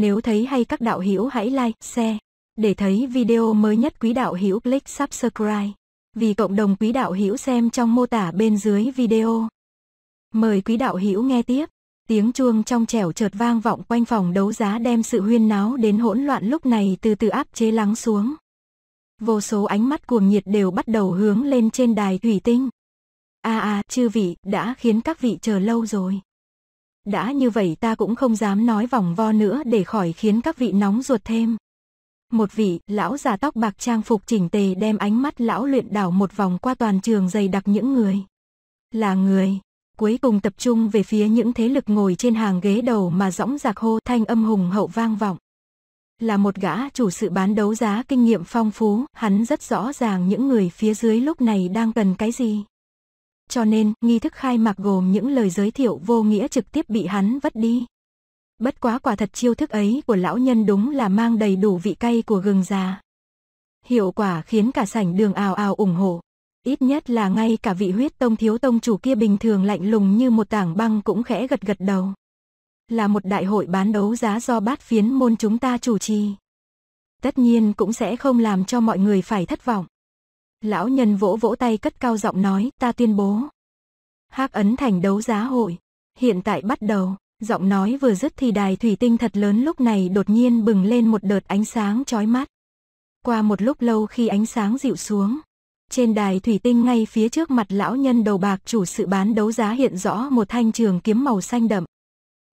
Nếu thấy hay các đạo hữu hãy like, share. Để thấy video mới nhất quý đạo hữu click subscribe. Vì cộng đồng quý đạo hữu xem trong mô tả bên dưới video. Mời quý đạo hữu nghe tiếp. Tiếng chuông trong trẻo chợt vang vọng quanh phòng đấu giá đem sự huyên náo đến hỗn loạn lúc này từ từ áp chế lắng xuống. Vô số ánh mắt cuồng nhiệt đều bắt đầu hướng lên trên đài thủy tinh. A à a, à, chư vị, đã khiến các vị chờ lâu rồi đã như vậy ta cũng không dám nói vòng vo nữa để khỏi khiến các vị nóng ruột thêm. Một vị, lão già tóc bạc trang phục chỉnh tề đem ánh mắt lão luyện đảo một vòng qua toàn trường dày đặc những người. Là người, cuối cùng tập trung về phía những thế lực ngồi trên hàng ghế đầu mà rõng giạc hô thanh âm hùng hậu vang vọng. Là một gã chủ sự bán đấu giá kinh nghiệm phong phú, hắn rất rõ ràng những người phía dưới lúc này đang cần cái gì. Cho nên, nghi thức khai mạc gồm những lời giới thiệu vô nghĩa trực tiếp bị hắn vất đi. Bất quá quả thật chiêu thức ấy của lão nhân đúng là mang đầy đủ vị cay của gừng già. Hiệu quả khiến cả sảnh đường ào ào ủng hộ. Ít nhất là ngay cả vị huyết tông thiếu tông chủ kia bình thường lạnh lùng như một tảng băng cũng khẽ gật gật đầu. Là một đại hội bán đấu giá do bát phiến môn chúng ta chủ trì. Tất nhiên cũng sẽ không làm cho mọi người phải thất vọng. Lão nhân vỗ vỗ tay cất cao giọng nói, ta tuyên bố. Hắc ấn thành đấu giá hội, hiện tại bắt đầu. Giọng nói vừa dứt thì đài thủy tinh thật lớn lúc này đột nhiên bừng lên một đợt ánh sáng chói mắt. Qua một lúc lâu khi ánh sáng dịu xuống, trên đài thủy tinh ngay phía trước mặt lão nhân đầu bạc chủ sự bán đấu giá hiện rõ một thanh trường kiếm màu xanh đậm.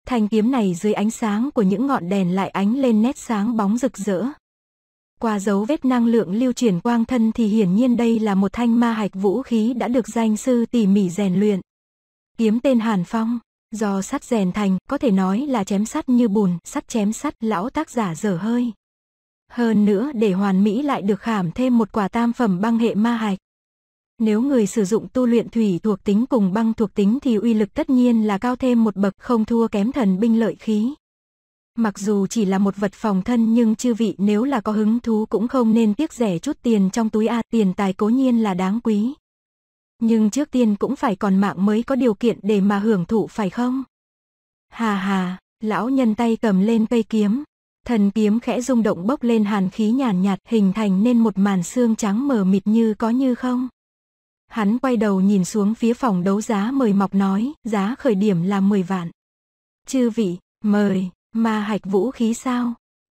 Thanh kiếm này dưới ánh sáng của những ngọn đèn lại ánh lên nét sáng bóng rực rỡ, qua dấu vết năng lượng lưu chuyển quang thân thì hiển nhiên đây là một thanh ma hạch vũ khí đã được danh sư tỉ mỉ rèn luyện. Kiếm tên Hàn Phong, do sắt rèn thành, có thể nói là chém sắt như bùn, sắt chém sắt lão tác giả dở hơi. Hơn nữa để hoàn mỹ lại được khảm thêm một quả tam phẩm băng hệ ma hạch. Nếu người sử dụng tu luyện thủy thuộc tính cùng băng thuộc tính thì uy lực tất nhiên là cao thêm một bậc không thua kém thần binh lợi khí. Mặc dù chỉ là một vật phòng thân nhưng chư vị nếu là có hứng thú cũng không nên tiếc rẻ chút tiền trong túi A, tiền tài cố nhiên là đáng quý. Nhưng trước tiên cũng phải còn mạng mới có điều kiện để mà hưởng thụ phải không? Hà hà, lão nhân tay cầm lên cây kiếm. Thần kiếm khẽ rung động bốc lên hàn khí nhàn nhạt hình thành nên một màn xương trắng mờ mịt như có như không. Hắn quay đầu nhìn xuống phía phòng đấu giá mời mọc nói, giá khởi điểm là 10 vạn. Chư vị, mời. Ma hạch vũ khí sao?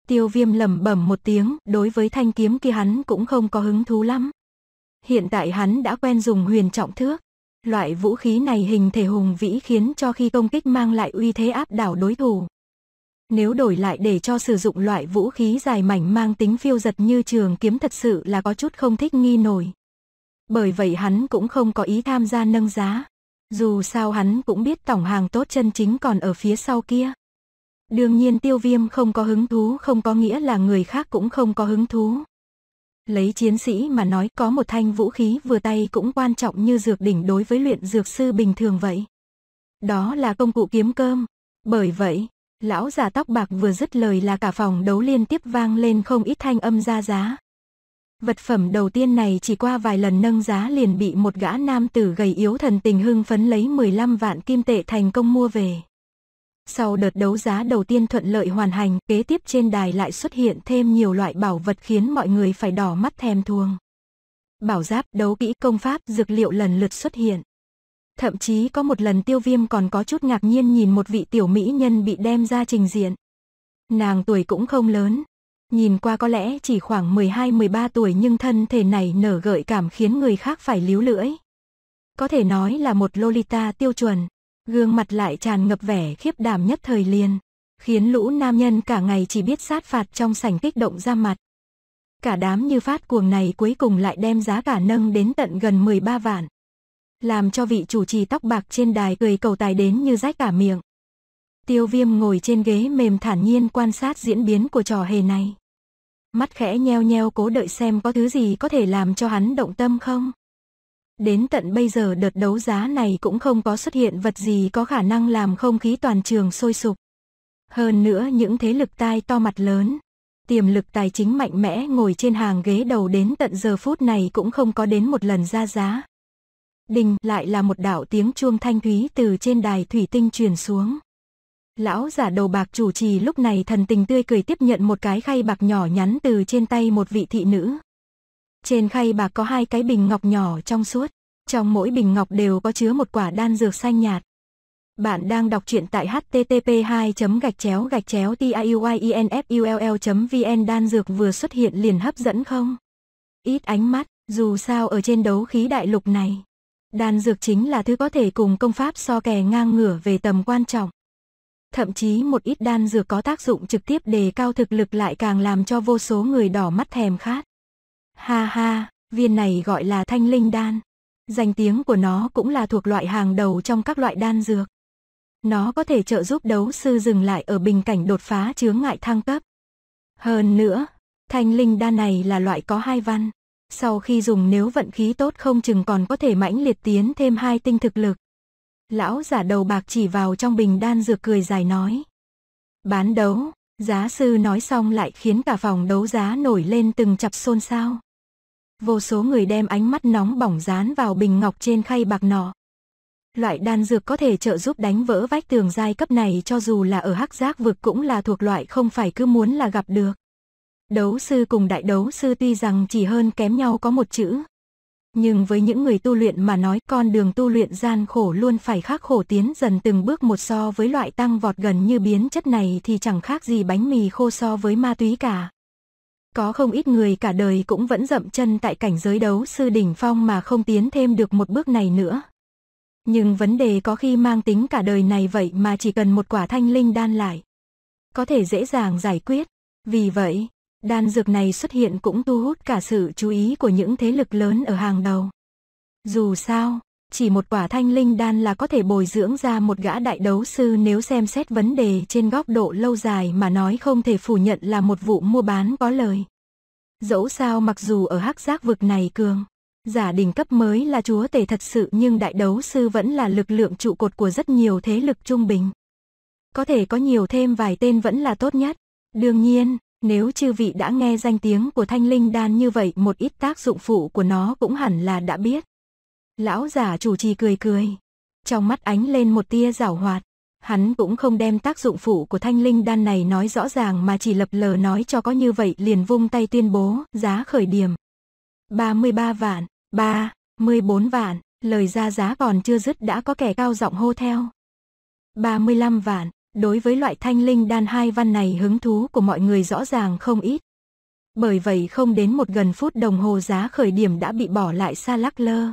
Tiêu viêm lẩm bẩm một tiếng, đối với thanh kiếm kia hắn cũng không có hứng thú lắm. Hiện tại hắn đã quen dùng huyền trọng thước. Loại vũ khí này hình thể hùng vĩ khiến cho khi công kích mang lại uy thế áp đảo đối thủ. Nếu đổi lại để cho sử dụng loại vũ khí dài mảnh mang tính phiêu giật như trường kiếm thật sự là có chút không thích nghi nổi. Bởi vậy hắn cũng không có ý tham gia nâng giá. Dù sao hắn cũng biết tổng hàng tốt chân chính còn ở phía sau kia. Đương nhiên tiêu viêm không có hứng thú không có nghĩa là người khác cũng không có hứng thú. Lấy chiến sĩ mà nói có một thanh vũ khí vừa tay cũng quan trọng như dược đỉnh đối với luyện dược sư bình thường vậy. Đó là công cụ kiếm cơm. Bởi vậy, lão già tóc bạc vừa dứt lời là cả phòng đấu liên tiếp vang lên không ít thanh âm ra giá. Vật phẩm đầu tiên này chỉ qua vài lần nâng giá liền bị một gã nam tử gầy yếu thần tình hưng phấn lấy 15 vạn kim tệ thành công mua về. Sau đợt đấu giá đầu tiên thuận lợi hoàn hành, kế tiếp trên đài lại xuất hiện thêm nhiều loại bảo vật khiến mọi người phải đỏ mắt thèm thuồng. Bảo giáp, đấu kỹ, công pháp, dược liệu lần lượt xuất hiện. Thậm chí có một lần tiêu viêm còn có chút ngạc nhiên nhìn một vị tiểu mỹ nhân bị đem ra trình diện. Nàng tuổi cũng không lớn. Nhìn qua có lẽ chỉ khoảng 12-13 tuổi nhưng thân thể này nở gợi cảm khiến người khác phải líu lưỡi. Có thể nói là một Lolita tiêu chuẩn, gương mặt lại tràn ngập vẻ khiếp đảm nhất thời liền, khiến lũ nam nhân cả ngày chỉ biết sát phạt trong sảnh kích động ra mặt. Cả đám như phát cuồng này cuối cùng lại đem giá cả nâng đến tận gần 13 vạn. Làm cho vị chủ trì tóc bạc trên đài cười cầu tài đến như rách cả miệng. Tiêu viêm ngồi trên ghế mềm thản nhiên quan sát diễn biến của trò hề này. Mắt khẽ nheo nheo cố đợi xem có thứ gì có thể làm cho hắn động tâm không. Đến tận bây giờ đợt đấu giá này cũng không có xuất hiện vật gì có khả năng làm không khí toàn trường sôi sục. Hơn nữa những thế lực tai to mặt lớn, tiềm lực tài chính mạnh mẽ ngồi trên hàng ghế đầu đến tận giờ phút này cũng không có đến một lần ra giá. Đình lại là một đạo tiếng chuông thanh thúy từ trên đài thủy tinh truyền xuống. Lão giả đầu bạc chủ trì lúc này thần tình tươi cười tiếp nhận một cái khay bạc nhỏ nhắn từ trên tay một vị thị nữ. Trên khay bạc có hai cái bình ngọc nhỏ trong suốt, trong mỗi bình ngọc đều có chứa một quả đan dược xanh nhạt. Bạn đang đọc truyện tại http 2 gạch chéo gạch chéo tiuynfull e vn đan dược vừa xuất hiện liền hấp dẫn không? Ít ánh mắt, dù sao ở trên đấu khí đại lục này, đan dược chính là thứ có thể cùng công pháp so kè ngang ngửa về tầm quan trọng. Thậm chí một ít đan dược có tác dụng trực tiếp đề cao thực lực lại càng làm cho vô số người đỏ mắt thèm khát. Ha ha, viên này gọi là thanh linh đan. Danh tiếng của nó cũng là thuộc loại hàng đầu trong các loại đan dược. Nó có thể trợ giúp đấu sư dừng lại ở bình cảnh đột phá chướng ngại thăng cấp. Hơn nữa, thanh linh đan này là loại có hai văn. Sau khi dùng nếu vận khí tốt không chừng còn có thể mãnh liệt tiến thêm hai tinh thực lực. Lão giả đầu bạc chỉ vào trong bình đan dược cười dài nói. Bán đấu, giá sư nói xong lại khiến cả phòng đấu giá nổi lên từng chập xôn xao vô số người đem ánh mắt nóng bỏng dán vào bình ngọc trên khay bạc nọ. Loại đan dược có thể trợ giúp đánh vỡ vách tường giai cấp này cho dù là ở hắc giác vực cũng là thuộc loại không phải cứ muốn là gặp được. Đấu sư cùng đại đấu sư tuy rằng chỉ hơn kém nhau có một chữ. Nhưng với những người tu luyện mà nói con đường tu luyện gian khổ luôn phải khắc khổ tiến dần từng bước một so với loại tăng vọt gần như biến chất này thì chẳng khác gì bánh mì khô so với ma túy cả. Có không ít người cả đời cũng vẫn dậm chân tại cảnh giới đấu sư đỉnh phong mà không tiến thêm được một bước này nữa. Nhưng vấn đề có khi mang tính cả đời này vậy mà chỉ cần một quả thanh linh đan lại. Có thể dễ dàng giải quyết. Vì vậy, đan dược này xuất hiện cũng thu hút cả sự chú ý của những thế lực lớn ở hàng đầu. Dù sao, chỉ một quả thanh linh đan là có thể bồi dưỡng ra một gã đại đấu sư nếu xem xét vấn đề trên góc độ lâu dài mà nói không thể phủ nhận là một vụ mua bán có lời. Dẫu sao mặc dù ở hắc giác vực này cường, giả đình cấp mới là chúa tể thật sự nhưng đại đấu sư vẫn là lực lượng trụ cột của rất nhiều thế lực trung bình. Có thể có nhiều thêm vài tên vẫn là tốt nhất. Đương nhiên, nếu chư vị đã nghe danh tiếng của thanh linh đan như vậy một ít tác dụng phụ của nó cũng hẳn là đã biết. Lão giả chủ trì cười cười. Trong mắt ánh lên một tia giảo hoạt. Hắn cũng không đem tác dụng phụ của thanh linh đan này nói rõ ràng mà chỉ lập lờ nói cho có như vậy liền vung tay tuyên bố giá khởi điểm. 33 vạn, 3, 14 vạn, lời ra giá còn chưa dứt đã có kẻ cao giọng hô theo. 35 vạn, đối với loại thanh linh đan hai văn này hứng thú của mọi người rõ ràng không ít. Bởi vậy không đến một gần phút đồng hồ giá khởi điểm đã bị bỏ lại xa lắc lơ.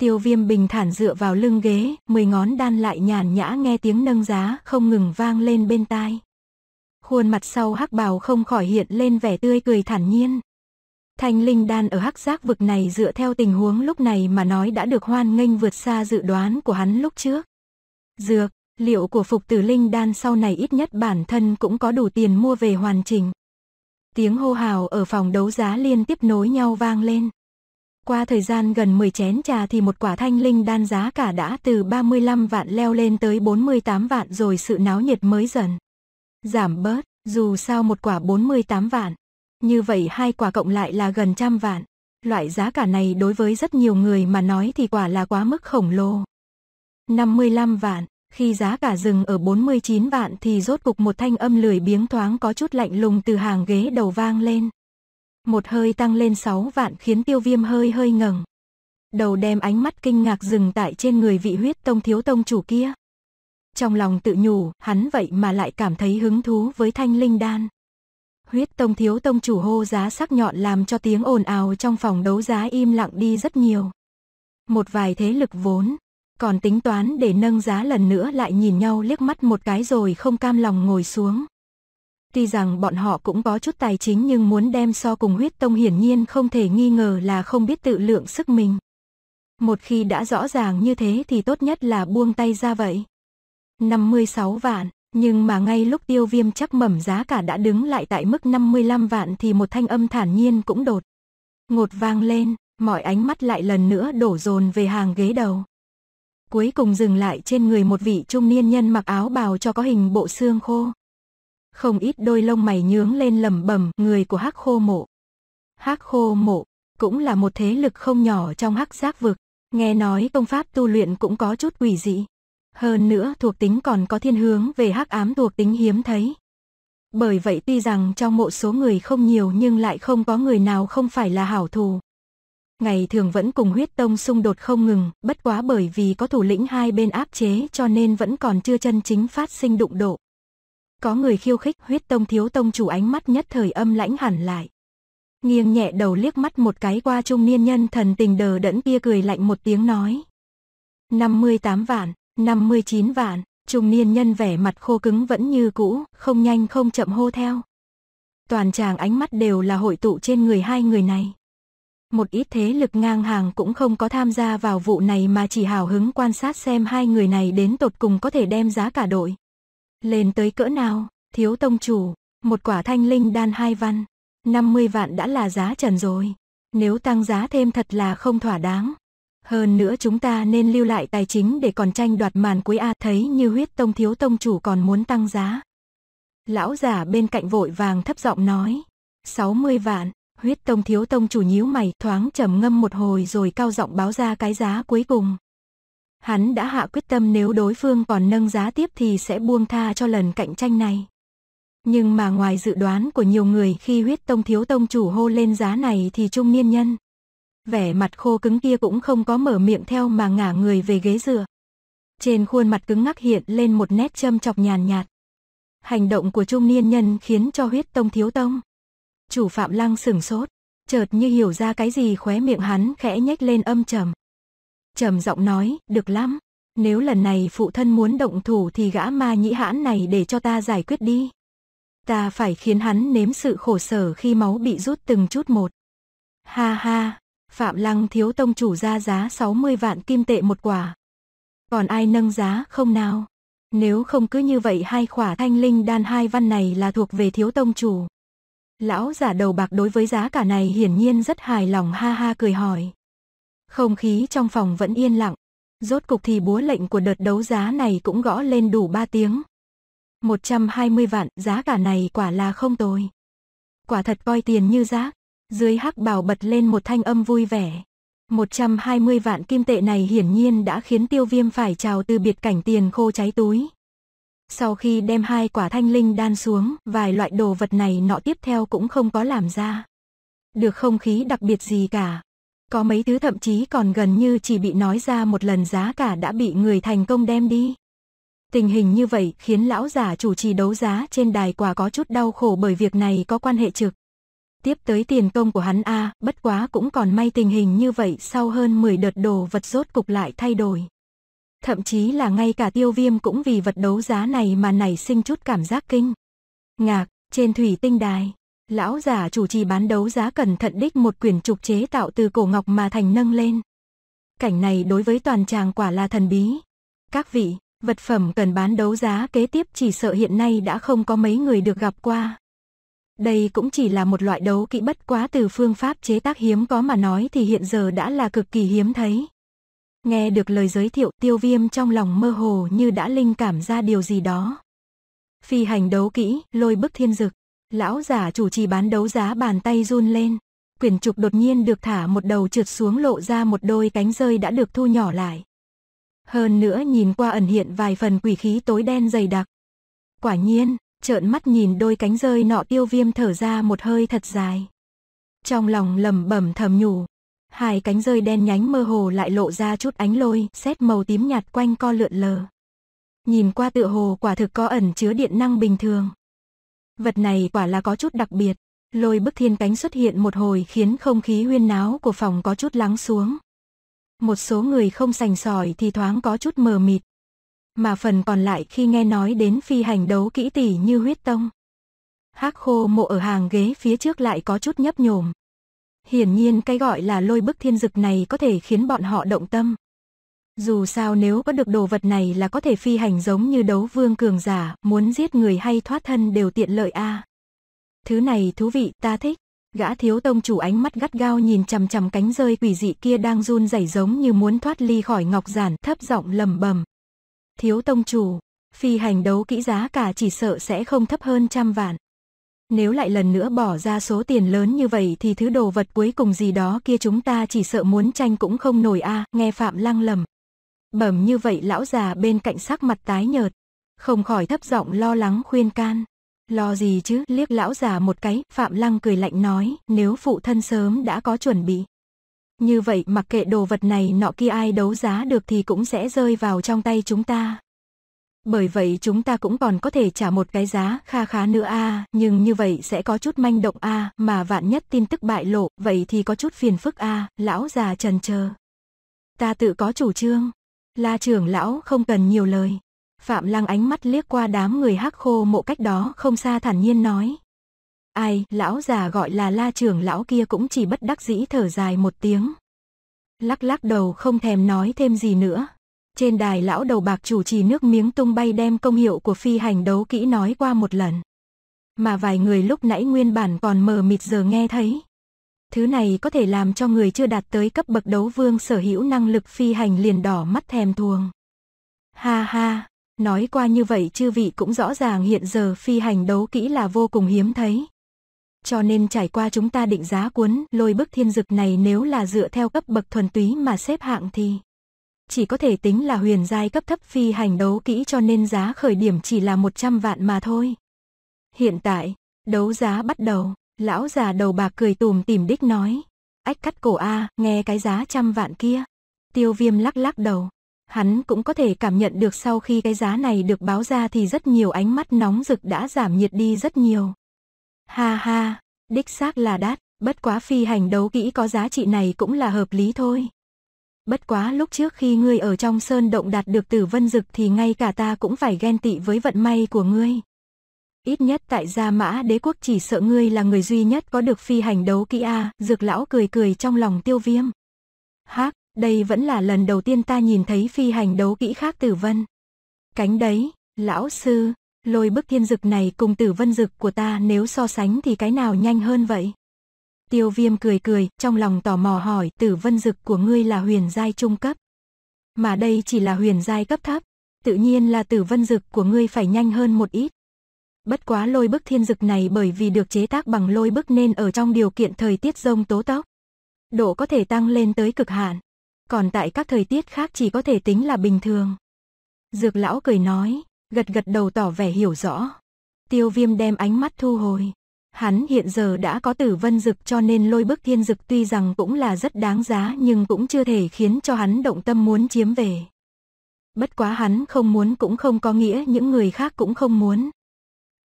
Tiêu viêm bình thản dựa vào lưng ghế, mười ngón đan lại nhàn nhã nghe tiếng nâng giá không ngừng vang lên bên tai. Khuôn mặt sau hắc bào không khỏi hiện lên vẻ tươi cười thản nhiên. Thanh linh đan ở hắc giác vực này dựa theo tình huống lúc này mà nói đã được hoan nghênh vượt xa dự đoán của hắn lúc trước. Dược, liệu của phục tử linh đan sau này ít nhất bản thân cũng có đủ tiền mua về hoàn chỉnh. Tiếng hô hào ở phòng đấu giá liên tiếp nối nhau vang lên. Qua thời gian gần 10 chén trà thì một quả thanh linh đan giá cả đã từ 35 vạn leo lên tới 48 vạn rồi sự náo nhiệt mới dần. Giảm bớt, dù sao một quả 48 vạn. Như vậy hai quả cộng lại là gần trăm vạn. Loại giá cả này đối với rất nhiều người mà nói thì quả là quá mức khổng lồ. 55 vạn, khi giá cả dừng ở 49 vạn thì rốt cục một thanh âm lười biếng thoáng có chút lạnh lùng từ hàng ghế đầu vang lên một hơi tăng lên 6 vạn khiến tiêu viêm hơi hơi ngẩng. Đầu đem ánh mắt kinh ngạc dừng tại trên người vị huyết tông thiếu tông chủ kia. Trong lòng tự nhủ, hắn vậy mà lại cảm thấy hứng thú với thanh linh đan. Huyết tông thiếu tông chủ hô giá sắc nhọn làm cho tiếng ồn ào trong phòng đấu giá im lặng đi rất nhiều. Một vài thế lực vốn, còn tính toán để nâng giá lần nữa lại nhìn nhau liếc mắt một cái rồi không cam lòng ngồi xuống tuy rằng bọn họ cũng có chút tài chính nhưng muốn đem so cùng huyết tông hiển nhiên không thể nghi ngờ là không biết tự lượng sức mình. Một khi đã rõ ràng như thế thì tốt nhất là buông tay ra vậy. 56 vạn, nhưng mà ngay lúc tiêu viêm chắc mẩm giá cả đã đứng lại tại mức 55 vạn thì một thanh âm thản nhiên cũng đột. Ngột vang lên, mọi ánh mắt lại lần nữa đổ dồn về hàng ghế đầu. Cuối cùng dừng lại trên người một vị trung niên nhân mặc áo bào cho có hình bộ xương khô không ít đôi lông mày nhướng lên lầm bầm người của hắc khô mộ. Hắc khô mộ cũng là một thế lực không nhỏ trong hắc giác vực, nghe nói công pháp tu luyện cũng có chút quỷ dị. Hơn nữa thuộc tính còn có thiên hướng về hắc ám thuộc tính hiếm thấy. Bởi vậy tuy rằng trong mộ số người không nhiều nhưng lại không có người nào không phải là hảo thù. Ngày thường vẫn cùng huyết tông xung đột không ngừng, bất quá bởi vì có thủ lĩnh hai bên áp chế cho nên vẫn còn chưa chân chính phát sinh đụng độ. Có người khiêu khích huyết tông thiếu tông chủ ánh mắt nhất thời âm lãnh hẳn lại. Nghiêng nhẹ đầu liếc mắt một cái qua trung niên nhân thần tình đờ đẫn kia cười lạnh một tiếng nói. 58 vạn, 59 vạn, trung niên nhân vẻ mặt khô cứng vẫn như cũ, không nhanh không chậm hô theo. Toàn tràng ánh mắt đều là hội tụ trên người hai người này. Một ít thế lực ngang hàng cũng không có tham gia vào vụ này mà chỉ hào hứng quan sát xem hai người này đến tột cùng có thể đem giá cả đội. Lên tới cỡ nào, thiếu tông chủ, một quả thanh linh đan hai văn, 50 vạn đã là giá trần rồi. Nếu tăng giá thêm thật là không thỏa đáng. Hơn nữa chúng ta nên lưu lại tài chính để còn tranh đoạt màn cuối A thấy như huyết tông thiếu tông chủ còn muốn tăng giá. Lão giả bên cạnh vội vàng thấp giọng nói. 60 vạn, huyết tông thiếu tông chủ nhíu mày thoáng trầm ngâm một hồi rồi cao giọng báo ra cái giá cuối cùng. Hắn đã hạ quyết tâm nếu đối phương còn nâng giá tiếp thì sẽ buông tha cho lần cạnh tranh này. Nhưng mà ngoài dự đoán của nhiều người khi huyết tông thiếu tông chủ hô lên giá này thì trung niên nhân. Vẻ mặt khô cứng kia cũng không có mở miệng theo mà ngả người về ghế dựa. Trên khuôn mặt cứng ngắc hiện lên một nét châm chọc nhàn nhạt. Hành động của trung niên nhân khiến cho huyết tông thiếu tông. Chủ phạm lăng sửng sốt, chợt như hiểu ra cái gì khóe miệng hắn khẽ nhếch lên âm trầm trầm giọng nói, được lắm. Nếu lần này phụ thân muốn động thủ thì gã ma nhĩ hãn này để cho ta giải quyết đi. Ta phải khiến hắn nếm sự khổ sở khi máu bị rút từng chút một. Ha ha, Phạm Lăng thiếu tông chủ ra giá 60 vạn kim tệ một quả. Còn ai nâng giá không nào? Nếu không cứ như vậy hai khỏa thanh linh đan hai văn này là thuộc về thiếu tông chủ. Lão giả đầu bạc đối với giá cả này hiển nhiên rất hài lòng ha ha cười hỏi. Không khí trong phòng vẫn yên lặng. Rốt cục thì búa lệnh của đợt đấu giá này cũng gõ lên đủ 3 tiếng. 120 vạn, giá cả này quả là không tồi. Quả thật coi tiền như giá. Dưới hắc bào bật lên một thanh âm vui vẻ. 120 vạn kim tệ này hiển nhiên đã khiến tiêu viêm phải trào từ biệt cảnh tiền khô cháy túi. Sau khi đem hai quả thanh linh đan xuống, vài loại đồ vật này nọ tiếp theo cũng không có làm ra. Được không khí đặc biệt gì cả. Có mấy thứ thậm chí còn gần như chỉ bị nói ra một lần giá cả đã bị người thành công đem đi. Tình hình như vậy khiến lão giả chủ trì đấu giá trên đài quả có chút đau khổ bởi việc này có quan hệ trực. Tiếp tới tiền công của hắn A, bất quá cũng còn may tình hình như vậy sau hơn 10 đợt đồ vật rốt cục lại thay đổi. Thậm chí là ngay cả tiêu viêm cũng vì vật đấu giá này mà nảy sinh chút cảm giác kinh. Ngạc, trên thủy tinh đài, lão giả chủ trì bán đấu giá cẩn thận đích một quyển trục chế tạo từ cổ ngọc mà thành nâng lên. Cảnh này đối với toàn tràng quả là thần bí. Các vị, vật phẩm cần bán đấu giá kế tiếp chỉ sợ hiện nay đã không có mấy người được gặp qua. Đây cũng chỉ là một loại đấu kỹ bất quá từ phương pháp chế tác hiếm có mà nói thì hiện giờ đã là cực kỳ hiếm thấy. Nghe được lời giới thiệu tiêu viêm trong lòng mơ hồ như đã linh cảm ra điều gì đó. Phi hành đấu kỹ, lôi bức thiên dực. Lão giả chủ trì bán đấu giá bàn tay run lên. Quyển trục đột nhiên được thả một đầu trượt xuống lộ ra một đôi cánh rơi đã được thu nhỏ lại. Hơn nữa nhìn qua ẩn hiện vài phần quỷ khí tối đen dày đặc. Quả nhiên, trợn mắt nhìn đôi cánh rơi nọ tiêu viêm thở ra một hơi thật dài. Trong lòng lầm bẩm thầm nhủ. Hai cánh rơi đen nhánh mơ hồ lại lộ ra chút ánh lôi, xét màu tím nhạt quanh co lượn lờ. Nhìn qua tựa hồ quả thực có ẩn chứa điện năng bình thường. Vật này quả là có chút đặc biệt. Lôi bức thiên cánh xuất hiện một hồi khiến không khí huyên náo của phòng có chút lắng xuống. Một số người không sành sỏi thì thoáng có chút mờ mịt. Mà phần còn lại khi nghe nói đến phi hành đấu kỹ tỷ như huyết tông. Hắc khô mộ ở hàng ghế phía trước lại có chút nhấp nhổm. Hiển nhiên cái gọi là lôi bức thiên dực này có thể khiến bọn họ động tâm, dù sao nếu có được đồ vật này là có thể phi hành giống như đấu vương cường giả, muốn giết người hay thoát thân đều tiện lợi a. À. Thứ này thú vị, ta thích. Gã thiếu tông chủ ánh mắt gắt gao nhìn chằm chằm cánh rơi quỷ dị kia đang run rẩy giống như muốn thoát ly khỏi ngọc giản, thấp giọng lầm bầm. Thiếu tông chủ, phi hành đấu kỹ giá cả chỉ sợ sẽ không thấp hơn trăm vạn. Nếu lại lần nữa bỏ ra số tiền lớn như vậy thì thứ đồ vật cuối cùng gì đó kia chúng ta chỉ sợ muốn tranh cũng không nổi a, à, nghe Phạm Lăng lầm. Bẩm như vậy lão già bên cạnh sắc mặt tái nhợt, không khỏi thấp giọng lo lắng khuyên can. Lo gì chứ, liếc lão già một cái, Phạm Lăng cười lạnh nói, nếu phụ thân sớm đã có chuẩn bị. Như vậy mặc kệ đồ vật này nọ kia ai đấu giá được thì cũng sẽ rơi vào trong tay chúng ta. Bởi vậy chúng ta cũng còn có thể trả một cái giá kha khá nữa a, nhưng như vậy sẽ có chút manh động a, mà vạn nhất tin tức bại lộ, vậy thì có chút phiền phức a, lão già trần chờ. Ta tự có chủ trương, La trưởng lão không cần nhiều lời. Phạm Lăng ánh mắt liếc qua đám người hắc khô mộ cách đó không xa thản nhiên nói. Ai, lão già gọi là la trưởng lão kia cũng chỉ bất đắc dĩ thở dài một tiếng. Lắc lắc đầu không thèm nói thêm gì nữa. Trên đài lão đầu bạc chủ trì nước miếng tung bay đem công hiệu của phi hành đấu kỹ nói qua một lần. Mà vài người lúc nãy nguyên bản còn mờ mịt giờ nghe thấy. Thứ này có thể làm cho người chưa đạt tới cấp bậc đấu vương sở hữu năng lực phi hành liền đỏ mắt thèm thuồng. Ha ha, nói qua như vậy chư vị cũng rõ ràng hiện giờ phi hành đấu kỹ là vô cùng hiếm thấy. Cho nên trải qua chúng ta định giá cuốn lôi bức thiên dực này nếu là dựa theo cấp bậc thuần túy mà xếp hạng thì chỉ có thể tính là huyền giai cấp thấp phi hành đấu kỹ cho nên giá khởi điểm chỉ là 100 vạn mà thôi. Hiện tại, đấu giá bắt đầu. Lão già đầu bạc cười tùm tìm đích nói. Ách cắt cổ A, nghe cái giá trăm vạn kia. Tiêu viêm lắc lắc đầu. Hắn cũng có thể cảm nhận được sau khi cái giá này được báo ra thì rất nhiều ánh mắt nóng rực đã giảm nhiệt đi rất nhiều. Ha ha, đích xác là đắt, bất quá phi hành đấu kỹ có giá trị này cũng là hợp lý thôi. Bất quá lúc trước khi ngươi ở trong sơn động đạt được tử vân dực thì ngay cả ta cũng phải ghen tị với vận may của ngươi ít nhất tại Gia Mã đế quốc chỉ sợ ngươi là người duy nhất có được phi hành đấu kỹ a, dược lão cười cười trong lòng tiêu viêm. hắc đây vẫn là lần đầu tiên ta nhìn thấy phi hành đấu kỹ khác tử vân. Cánh đấy, lão sư, lôi bức thiên dực này cùng tử vân dực của ta nếu so sánh thì cái nào nhanh hơn vậy? Tiêu viêm cười cười, trong lòng tò mò hỏi tử vân dực của ngươi là huyền giai trung cấp. Mà đây chỉ là huyền giai cấp thấp, tự nhiên là tử vân dực của ngươi phải nhanh hơn một ít. Bất quá lôi bức thiên dực này bởi vì được chế tác bằng lôi bức nên ở trong điều kiện thời tiết rông tố tóc. Độ có thể tăng lên tới cực hạn. Còn tại các thời tiết khác chỉ có thể tính là bình thường. Dược lão cười nói, gật gật đầu tỏ vẻ hiểu rõ. Tiêu viêm đem ánh mắt thu hồi. Hắn hiện giờ đã có tử vân dực cho nên lôi bức thiên dực tuy rằng cũng là rất đáng giá nhưng cũng chưa thể khiến cho hắn động tâm muốn chiếm về. Bất quá hắn không muốn cũng không có nghĩa những người khác cũng không muốn.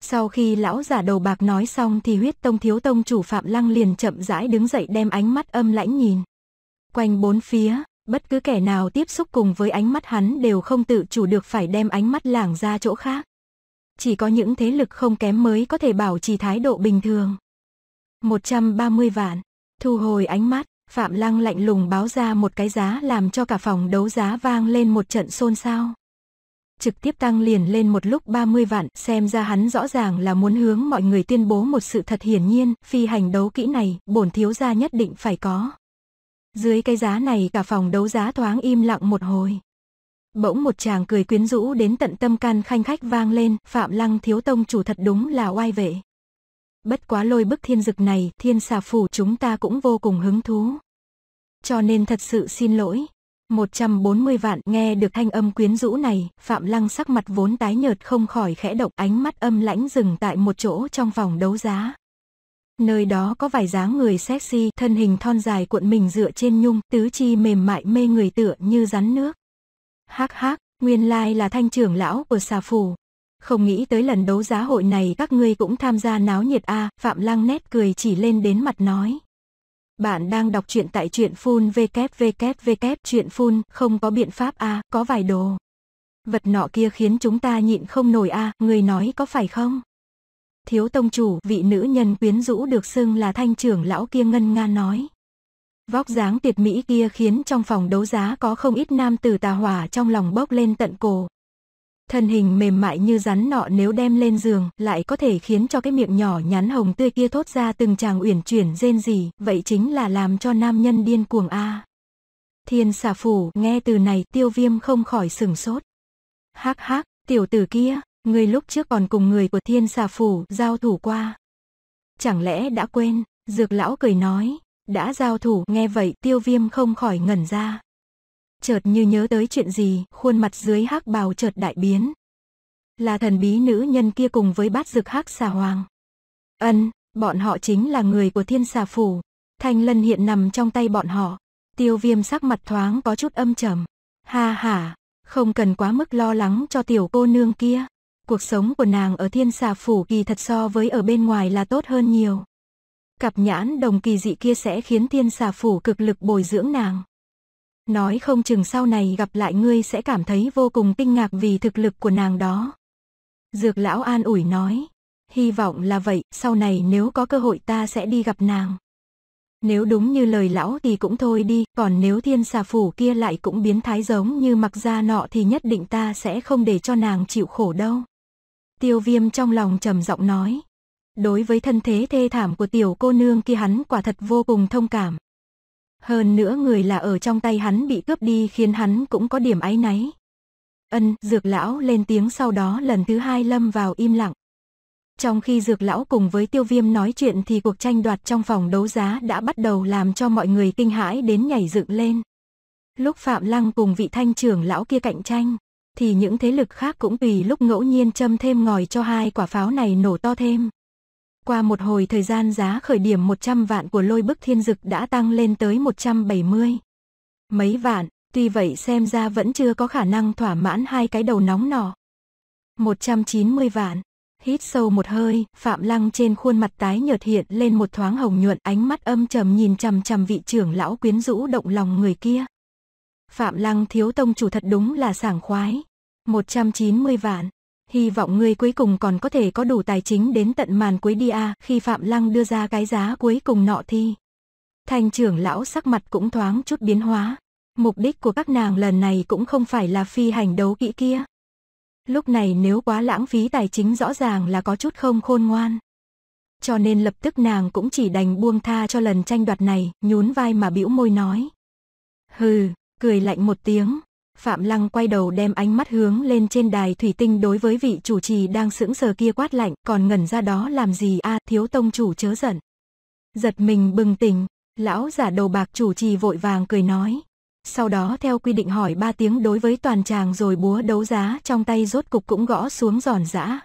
Sau khi lão giả đầu bạc nói xong thì huyết tông thiếu tông chủ Phạm Lăng liền chậm rãi đứng dậy đem ánh mắt âm lãnh nhìn. Quanh bốn phía, bất cứ kẻ nào tiếp xúc cùng với ánh mắt hắn đều không tự chủ được phải đem ánh mắt lảng ra chỗ khác. Chỉ có những thế lực không kém mới có thể bảo trì thái độ bình thường. 130 vạn, thu hồi ánh mắt, Phạm Lăng lạnh lùng báo ra một cái giá làm cho cả phòng đấu giá vang lên một trận xôn xao trực tiếp tăng liền lên một lúc 30 vạn, xem ra hắn rõ ràng là muốn hướng mọi người tuyên bố một sự thật hiển nhiên, phi hành đấu kỹ này, bổn thiếu gia nhất định phải có. Dưới cái giá này cả phòng đấu giá thoáng im lặng một hồi. Bỗng một chàng cười quyến rũ đến tận tâm can khanh khách vang lên, Phạm Lăng thiếu tông chủ thật đúng là oai vệ. Bất quá lôi bức thiên dực này, thiên xà phủ chúng ta cũng vô cùng hứng thú. Cho nên thật sự xin lỗi, 140 vạn nghe được thanh âm quyến rũ này, Phạm Lăng sắc mặt vốn tái nhợt không khỏi khẽ động ánh mắt âm lãnh dừng tại một chỗ trong vòng đấu giá. Nơi đó có vài dáng người sexy, thân hình thon dài cuộn mình dựa trên nhung, tứ chi mềm mại mê người tựa như rắn nước. Hắc hắc, nguyên lai là thanh trưởng lão của xà phù. Không nghĩ tới lần đấu giá hội này các ngươi cũng tham gia náo nhiệt a à, Phạm Lăng nét cười chỉ lên đến mặt nói. Bạn đang đọc truyện tại truyện phun www truyện phun không có biện pháp a có vài đồ. Vật nọ kia khiến chúng ta nhịn không nổi a người nói có phải không? Thiếu tông chủ, vị nữ nhân quyến rũ được xưng là thanh trưởng lão kia ngân nga nói. Vóc dáng tuyệt mỹ kia khiến trong phòng đấu giá có không ít nam tử tà hỏa trong lòng bốc lên tận cổ, thân hình mềm mại như rắn nọ nếu đem lên giường lại có thể khiến cho cái miệng nhỏ nhắn hồng tươi kia thốt ra từng chàng uyển chuyển rên rỉ, vậy chính là làm cho nam nhân điên cuồng a. Thiên xà phủ, nghe từ này tiêu viêm không khỏi sừng sốt. Hắc hắc, tiểu tử kia, người lúc trước còn cùng người của thiên xà phủ giao thủ qua. Chẳng lẽ đã quên, dược lão cười nói, đã giao thủ, nghe vậy tiêu viêm không khỏi ngẩn ra chợt như nhớ tới chuyện gì, khuôn mặt dưới hắc bào chợt đại biến. Là thần bí nữ nhân kia cùng với bát dực hắc xà hoàng. Ân, bọn họ chính là người của thiên xà phủ. Thanh lân hiện nằm trong tay bọn họ. Tiêu viêm sắc mặt thoáng có chút âm trầm. Ha ha, không cần quá mức lo lắng cho tiểu cô nương kia. Cuộc sống của nàng ở thiên xà phủ kỳ thật so với ở bên ngoài là tốt hơn nhiều. Cặp nhãn đồng kỳ dị kia sẽ khiến thiên xà phủ cực lực bồi dưỡng nàng. Nói không chừng sau này gặp lại ngươi sẽ cảm thấy vô cùng kinh ngạc vì thực lực của nàng đó. Dược lão an ủi nói. Hy vọng là vậy, sau này nếu có cơ hội ta sẽ đi gặp nàng. Nếu đúng như lời lão thì cũng thôi đi, còn nếu thiên xà phủ kia lại cũng biến thái giống như mặc gia nọ thì nhất định ta sẽ không để cho nàng chịu khổ đâu. Tiêu viêm trong lòng trầm giọng nói. Đối với thân thế thê thảm của tiểu cô nương kia hắn quả thật vô cùng thông cảm. Hơn nữa người là ở trong tay hắn bị cướp đi khiến hắn cũng có điểm áy náy. Ân, dược lão lên tiếng sau đó lần thứ hai lâm vào im lặng. Trong khi dược lão cùng với tiêu viêm nói chuyện thì cuộc tranh đoạt trong phòng đấu giá đã bắt đầu làm cho mọi người kinh hãi đến nhảy dựng lên. Lúc Phạm Lăng cùng vị thanh trưởng lão kia cạnh tranh, thì những thế lực khác cũng tùy lúc ngẫu nhiên châm thêm ngòi cho hai quả pháo này nổ to thêm. Qua một hồi thời gian giá khởi điểm 100 vạn của lôi bức thiên dực đã tăng lên tới 170. Mấy vạn, tuy vậy xem ra vẫn chưa có khả năng thỏa mãn hai cái đầu nóng nỏ. 190 vạn. Hít sâu một hơi, Phạm Lăng trên khuôn mặt tái nhợt hiện lên một thoáng hồng nhuận ánh mắt âm trầm nhìn chằm chằm vị trưởng lão quyến rũ động lòng người kia. Phạm Lăng thiếu tông chủ thật đúng là sảng khoái. 190 vạn, hy vọng ngươi cuối cùng còn có thể có đủ tài chính đến tận màn cuối đi a khi Phạm Lăng đưa ra cái giá cuối cùng nọ thi Thành trưởng lão sắc mặt cũng thoáng chút biến hóa. Mục đích của các nàng lần này cũng không phải là phi hành đấu kỹ kia. Lúc này nếu quá lãng phí tài chính rõ ràng là có chút không khôn ngoan. Cho nên lập tức nàng cũng chỉ đành buông tha cho lần tranh đoạt này, nhún vai mà bĩu môi nói. Hừ, cười lạnh một tiếng, Phạm Lăng quay đầu đem ánh mắt hướng lên trên đài thủy tinh đối với vị chủ trì đang sững sờ kia quát lạnh, còn ngẩn ra đó làm gì a thiếu tông chủ chớ giận. Giật mình bừng tỉnh, lão giả đầu bạc chủ trì vội vàng cười nói. Sau đó theo quy định hỏi ba tiếng đối với toàn tràng rồi búa đấu giá trong tay rốt cục cũng gõ xuống giòn giã.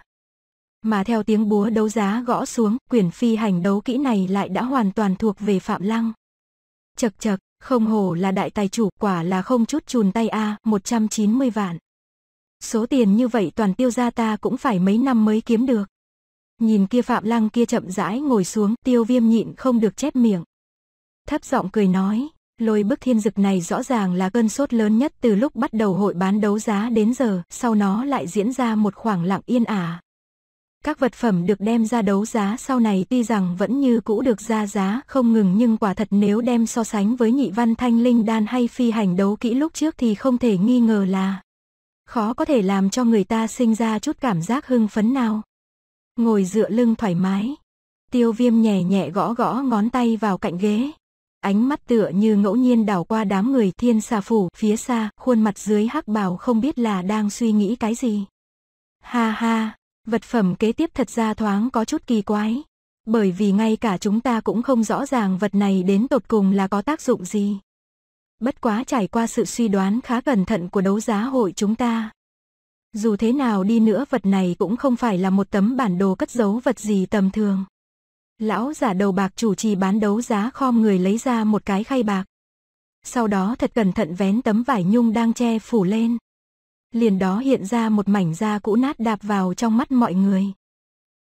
Mà theo tiếng búa đấu giá gõ xuống, quyển phi hành đấu kỹ này lại đã hoàn toàn thuộc về Phạm Lăng. Chật chật, không hổ là đại tài chủ, quả là không chút chùn tay a, à, 190 vạn. Số tiền như vậy toàn tiêu ra ta cũng phải mấy năm mới kiếm được. Nhìn kia Phạm Lăng kia chậm rãi ngồi xuống, tiêu viêm nhịn không được chép miệng. Thấp giọng cười nói, lôi bức thiên dực này rõ ràng là cơn sốt lớn nhất từ lúc bắt đầu hội bán đấu giá đến giờ, sau nó lại diễn ra một khoảng lặng yên ả. À. Các vật phẩm được đem ra đấu giá sau này tuy rằng vẫn như cũ được ra giá không ngừng nhưng quả thật nếu đem so sánh với nhị văn thanh linh đan hay phi hành đấu kỹ lúc trước thì không thể nghi ngờ là khó có thể làm cho người ta sinh ra chút cảm giác hưng phấn nào. Ngồi dựa lưng thoải mái, tiêu viêm nhẹ nhẹ gõ gõ ngón tay vào cạnh ghế. Ánh mắt tựa như ngẫu nhiên đảo qua đám người thiên xà phủ phía xa, khuôn mặt dưới hắc bào không biết là đang suy nghĩ cái gì. Ha ha, Vật phẩm kế tiếp thật ra thoáng có chút kỳ quái. Bởi vì ngay cả chúng ta cũng không rõ ràng vật này đến tột cùng là có tác dụng gì. Bất quá trải qua sự suy đoán khá cẩn thận của đấu giá hội chúng ta. Dù thế nào đi nữa vật này cũng không phải là một tấm bản đồ cất giấu vật gì tầm thường. Lão giả đầu bạc chủ trì bán đấu giá khom người lấy ra một cái khay bạc. Sau đó thật cẩn thận vén tấm vải nhung đang che phủ lên liền đó hiện ra một mảnh da cũ nát đạp vào trong mắt mọi người.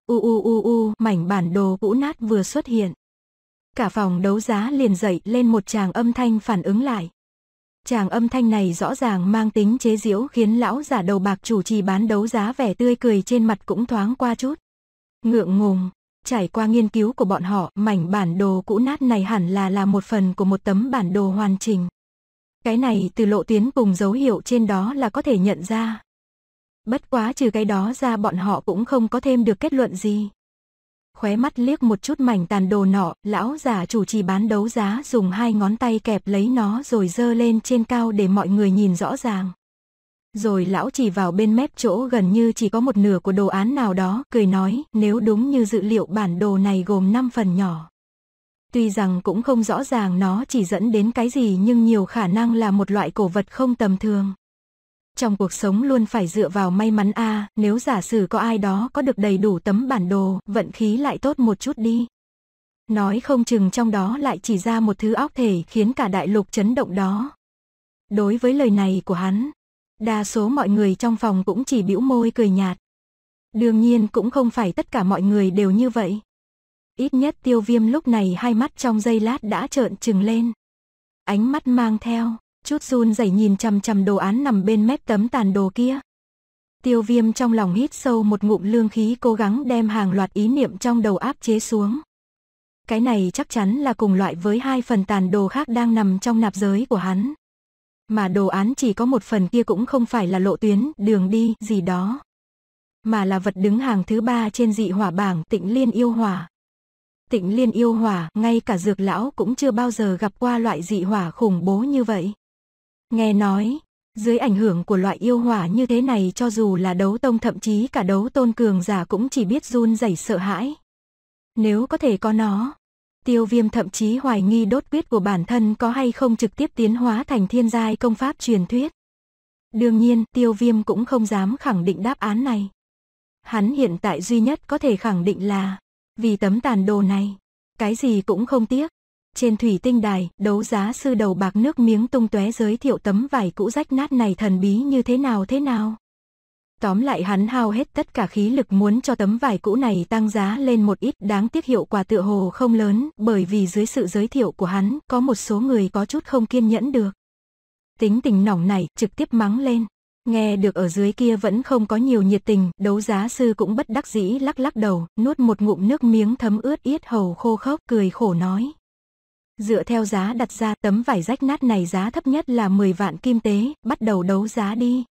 U u u u, mảnh bản đồ cũ nát vừa xuất hiện. Cả phòng đấu giá liền dậy lên một chàng âm thanh phản ứng lại. Chàng âm thanh này rõ ràng mang tính chế giễu khiến lão giả đầu bạc chủ trì bán đấu giá vẻ tươi cười trên mặt cũng thoáng qua chút. Ngượng ngùng, trải qua nghiên cứu của bọn họ, mảnh bản đồ cũ nát này hẳn là là một phần của một tấm bản đồ hoàn chỉnh. Cái này từ lộ tuyến cùng dấu hiệu trên đó là có thể nhận ra. Bất quá trừ cái đó ra bọn họ cũng không có thêm được kết luận gì. Khóe mắt liếc một chút mảnh tàn đồ nọ, lão giả chủ trì bán đấu giá dùng hai ngón tay kẹp lấy nó rồi dơ lên trên cao để mọi người nhìn rõ ràng. Rồi lão chỉ vào bên mép chỗ gần như chỉ có một nửa của đồ án nào đó, cười nói, nếu đúng như dự liệu bản đồ này gồm 5 phần nhỏ. Tuy rằng cũng không rõ ràng nó chỉ dẫn đến cái gì nhưng nhiều khả năng là một loại cổ vật không tầm thường. Trong cuộc sống luôn phải dựa vào may mắn a, à, nếu giả sử có ai đó có được đầy đủ tấm bản đồ, vận khí lại tốt một chút đi. Nói không chừng trong đó lại chỉ ra một thứ óc thể khiến cả đại lục chấn động đó. Đối với lời này của hắn, đa số mọi người trong phòng cũng chỉ bĩu môi cười nhạt. Đương nhiên cũng không phải tất cả mọi người đều như vậy. Ít nhất tiêu viêm lúc này hai mắt trong giây lát đã trợn trừng lên. Ánh mắt mang theo, chút run rẩy nhìn chằm chằm đồ án nằm bên mép tấm tàn đồ kia. Tiêu viêm trong lòng hít sâu một ngụm lương khí cố gắng đem hàng loạt ý niệm trong đầu áp chế xuống. Cái này chắc chắn là cùng loại với hai phần tàn đồ khác đang nằm trong nạp giới của hắn. Mà đồ án chỉ có một phần kia cũng không phải là lộ tuyến, đường đi, gì đó. Mà là vật đứng hàng thứ ba trên dị hỏa bảng tịnh liên yêu hỏa tịnh liên yêu hỏa, ngay cả dược lão cũng chưa bao giờ gặp qua loại dị hỏa khủng bố như vậy. Nghe nói, dưới ảnh hưởng của loại yêu hỏa như thế này cho dù là đấu tông thậm chí cả đấu tôn cường giả cũng chỉ biết run rẩy sợ hãi. Nếu có thể có nó, tiêu viêm thậm chí hoài nghi đốt quyết của bản thân có hay không trực tiếp tiến hóa thành thiên giai công pháp truyền thuyết. Đương nhiên, tiêu viêm cũng không dám khẳng định đáp án này. Hắn hiện tại duy nhất có thể khẳng định là vì tấm tàn đồ này, cái gì cũng không tiếc. Trên thủy tinh đài, đấu giá sư đầu bạc nước miếng tung tóe giới thiệu tấm vải cũ rách nát này thần bí như thế nào thế nào. Tóm lại hắn hao hết tất cả khí lực muốn cho tấm vải cũ này tăng giá lên một ít đáng tiếc hiệu quả tựa hồ không lớn bởi vì dưới sự giới thiệu của hắn có một số người có chút không kiên nhẫn được. Tính tình nỏng này trực tiếp mắng lên, nghe được ở dưới kia vẫn không có nhiều nhiệt tình, đấu giá sư cũng bất đắc dĩ lắc lắc đầu, nuốt một ngụm nước miếng thấm ướt yết hầu khô khốc, cười khổ nói. Dựa theo giá đặt ra tấm vải rách nát này giá thấp nhất là 10 vạn kim tế, bắt đầu đấu giá đi.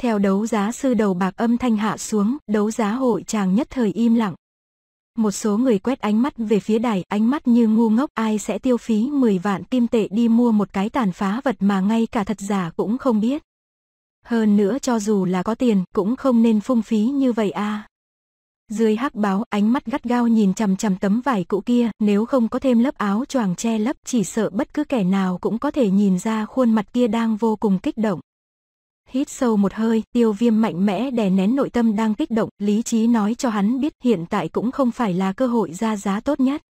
Theo đấu giá sư đầu bạc âm thanh hạ xuống, đấu giá hội chàng nhất thời im lặng. Một số người quét ánh mắt về phía đài, ánh mắt như ngu ngốc, ai sẽ tiêu phí 10 vạn kim tệ đi mua một cái tàn phá vật mà ngay cả thật giả cũng không biết. Hơn nữa cho dù là có tiền cũng không nên phung phí như vậy a. À. Dưới hắc báo, ánh mắt gắt gao nhìn chằm chằm tấm vải cũ kia, nếu không có thêm lớp áo choàng che lấp, chỉ sợ bất cứ kẻ nào cũng có thể nhìn ra khuôn mặt kia đang vô cùng kích động. Hít sâu một hơi, tiêu viêm mạnh mẽ đè nén nội tâm đang kích động, lý trí nói cho hắn biết hiện tại cũng không phải là cơ hội ra giá tốt nhất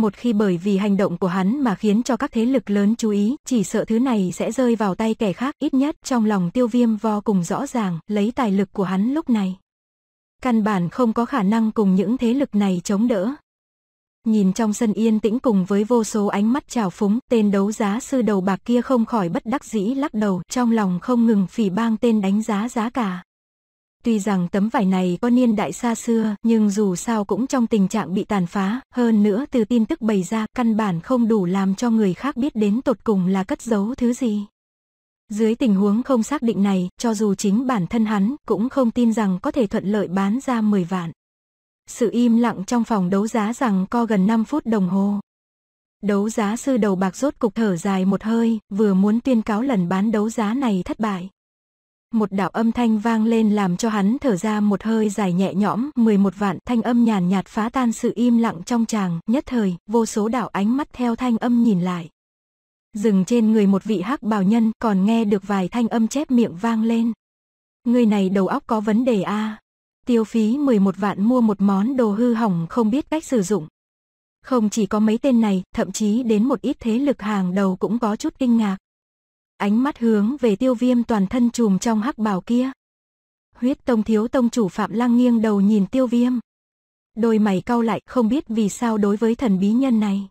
một khi bởi vì hành động của hắn mà khiến cho các thế lực lớn chú ý, chỉ sợ thứ này sẽ rơi vào tay kẻ khác, ít nhất trong lòng tiêu viêm vô cùng rõ ràng, lấy tài lực của hắn lúc này. Căn bản không có khả năng cùng những thế lực này chống đỡ. Nhìn trong sân yên tĩnh cùng với vô số ánh mắt trào phúng, tên đấu giá sư đầu bạc kia không khỏi bất đắc dĩ lắc đầu, trong lòng không ngừng phỉ bang tên đánh giá giá cả. Tuy rằng tấm vải này có niên đại xa xưa, nhưng dù sao cũng trong tình trạng bị tàn phá, hơn nữa từ tin tức bày ra, căn bản không đủ làm cho người khác biết đến tột cùng là cất giấu thứ gì. Dưới tình huống không xác định này, cho dù chính bản thân hắn cũng không tin rằng có thể thuận lợi bán ra 10 vạn. Sự im lặng trong phòng đấu giá rằng co gần 5 phút đồng hồ. Đấu giá sư đầu bạc rốt cục thở dài một hơi, vừa muốn tuyên cáo lần bán đấu giá này thất bại một đạo âm thanh vang lên làm cho hắn thở ra một hơi dài nhẹ nhõm, 11 vạn thanh âm nhàn nhạt phá tan sự im lặng trong chàng, nhất thời, vô số đạo ánh mắt theo thanh âm nhìn lại. Dừng trên người một vị hắc bào nhân còn nghe được vài thanh âm chép miệng vang lên. Người này đầu óc có vấn đề a Tiêu phí 11 vạn mua một món đồ hư hỏng không biết cách sử dụng. Không chỉ có mấy tên này, thậm chí đến một ít thế lực hàng đầu cũng có chút kinh ngạc. Ánh mắt hướng về tiêu viêm toàn thân chùm trong hắc bào kia. Huyết tông thiếu tông chủ Phạm Lăng nghiêng đầu nhìn tiêu viêm. Đôi mày cau lại không biết vì sao đối với thần bí nhân này.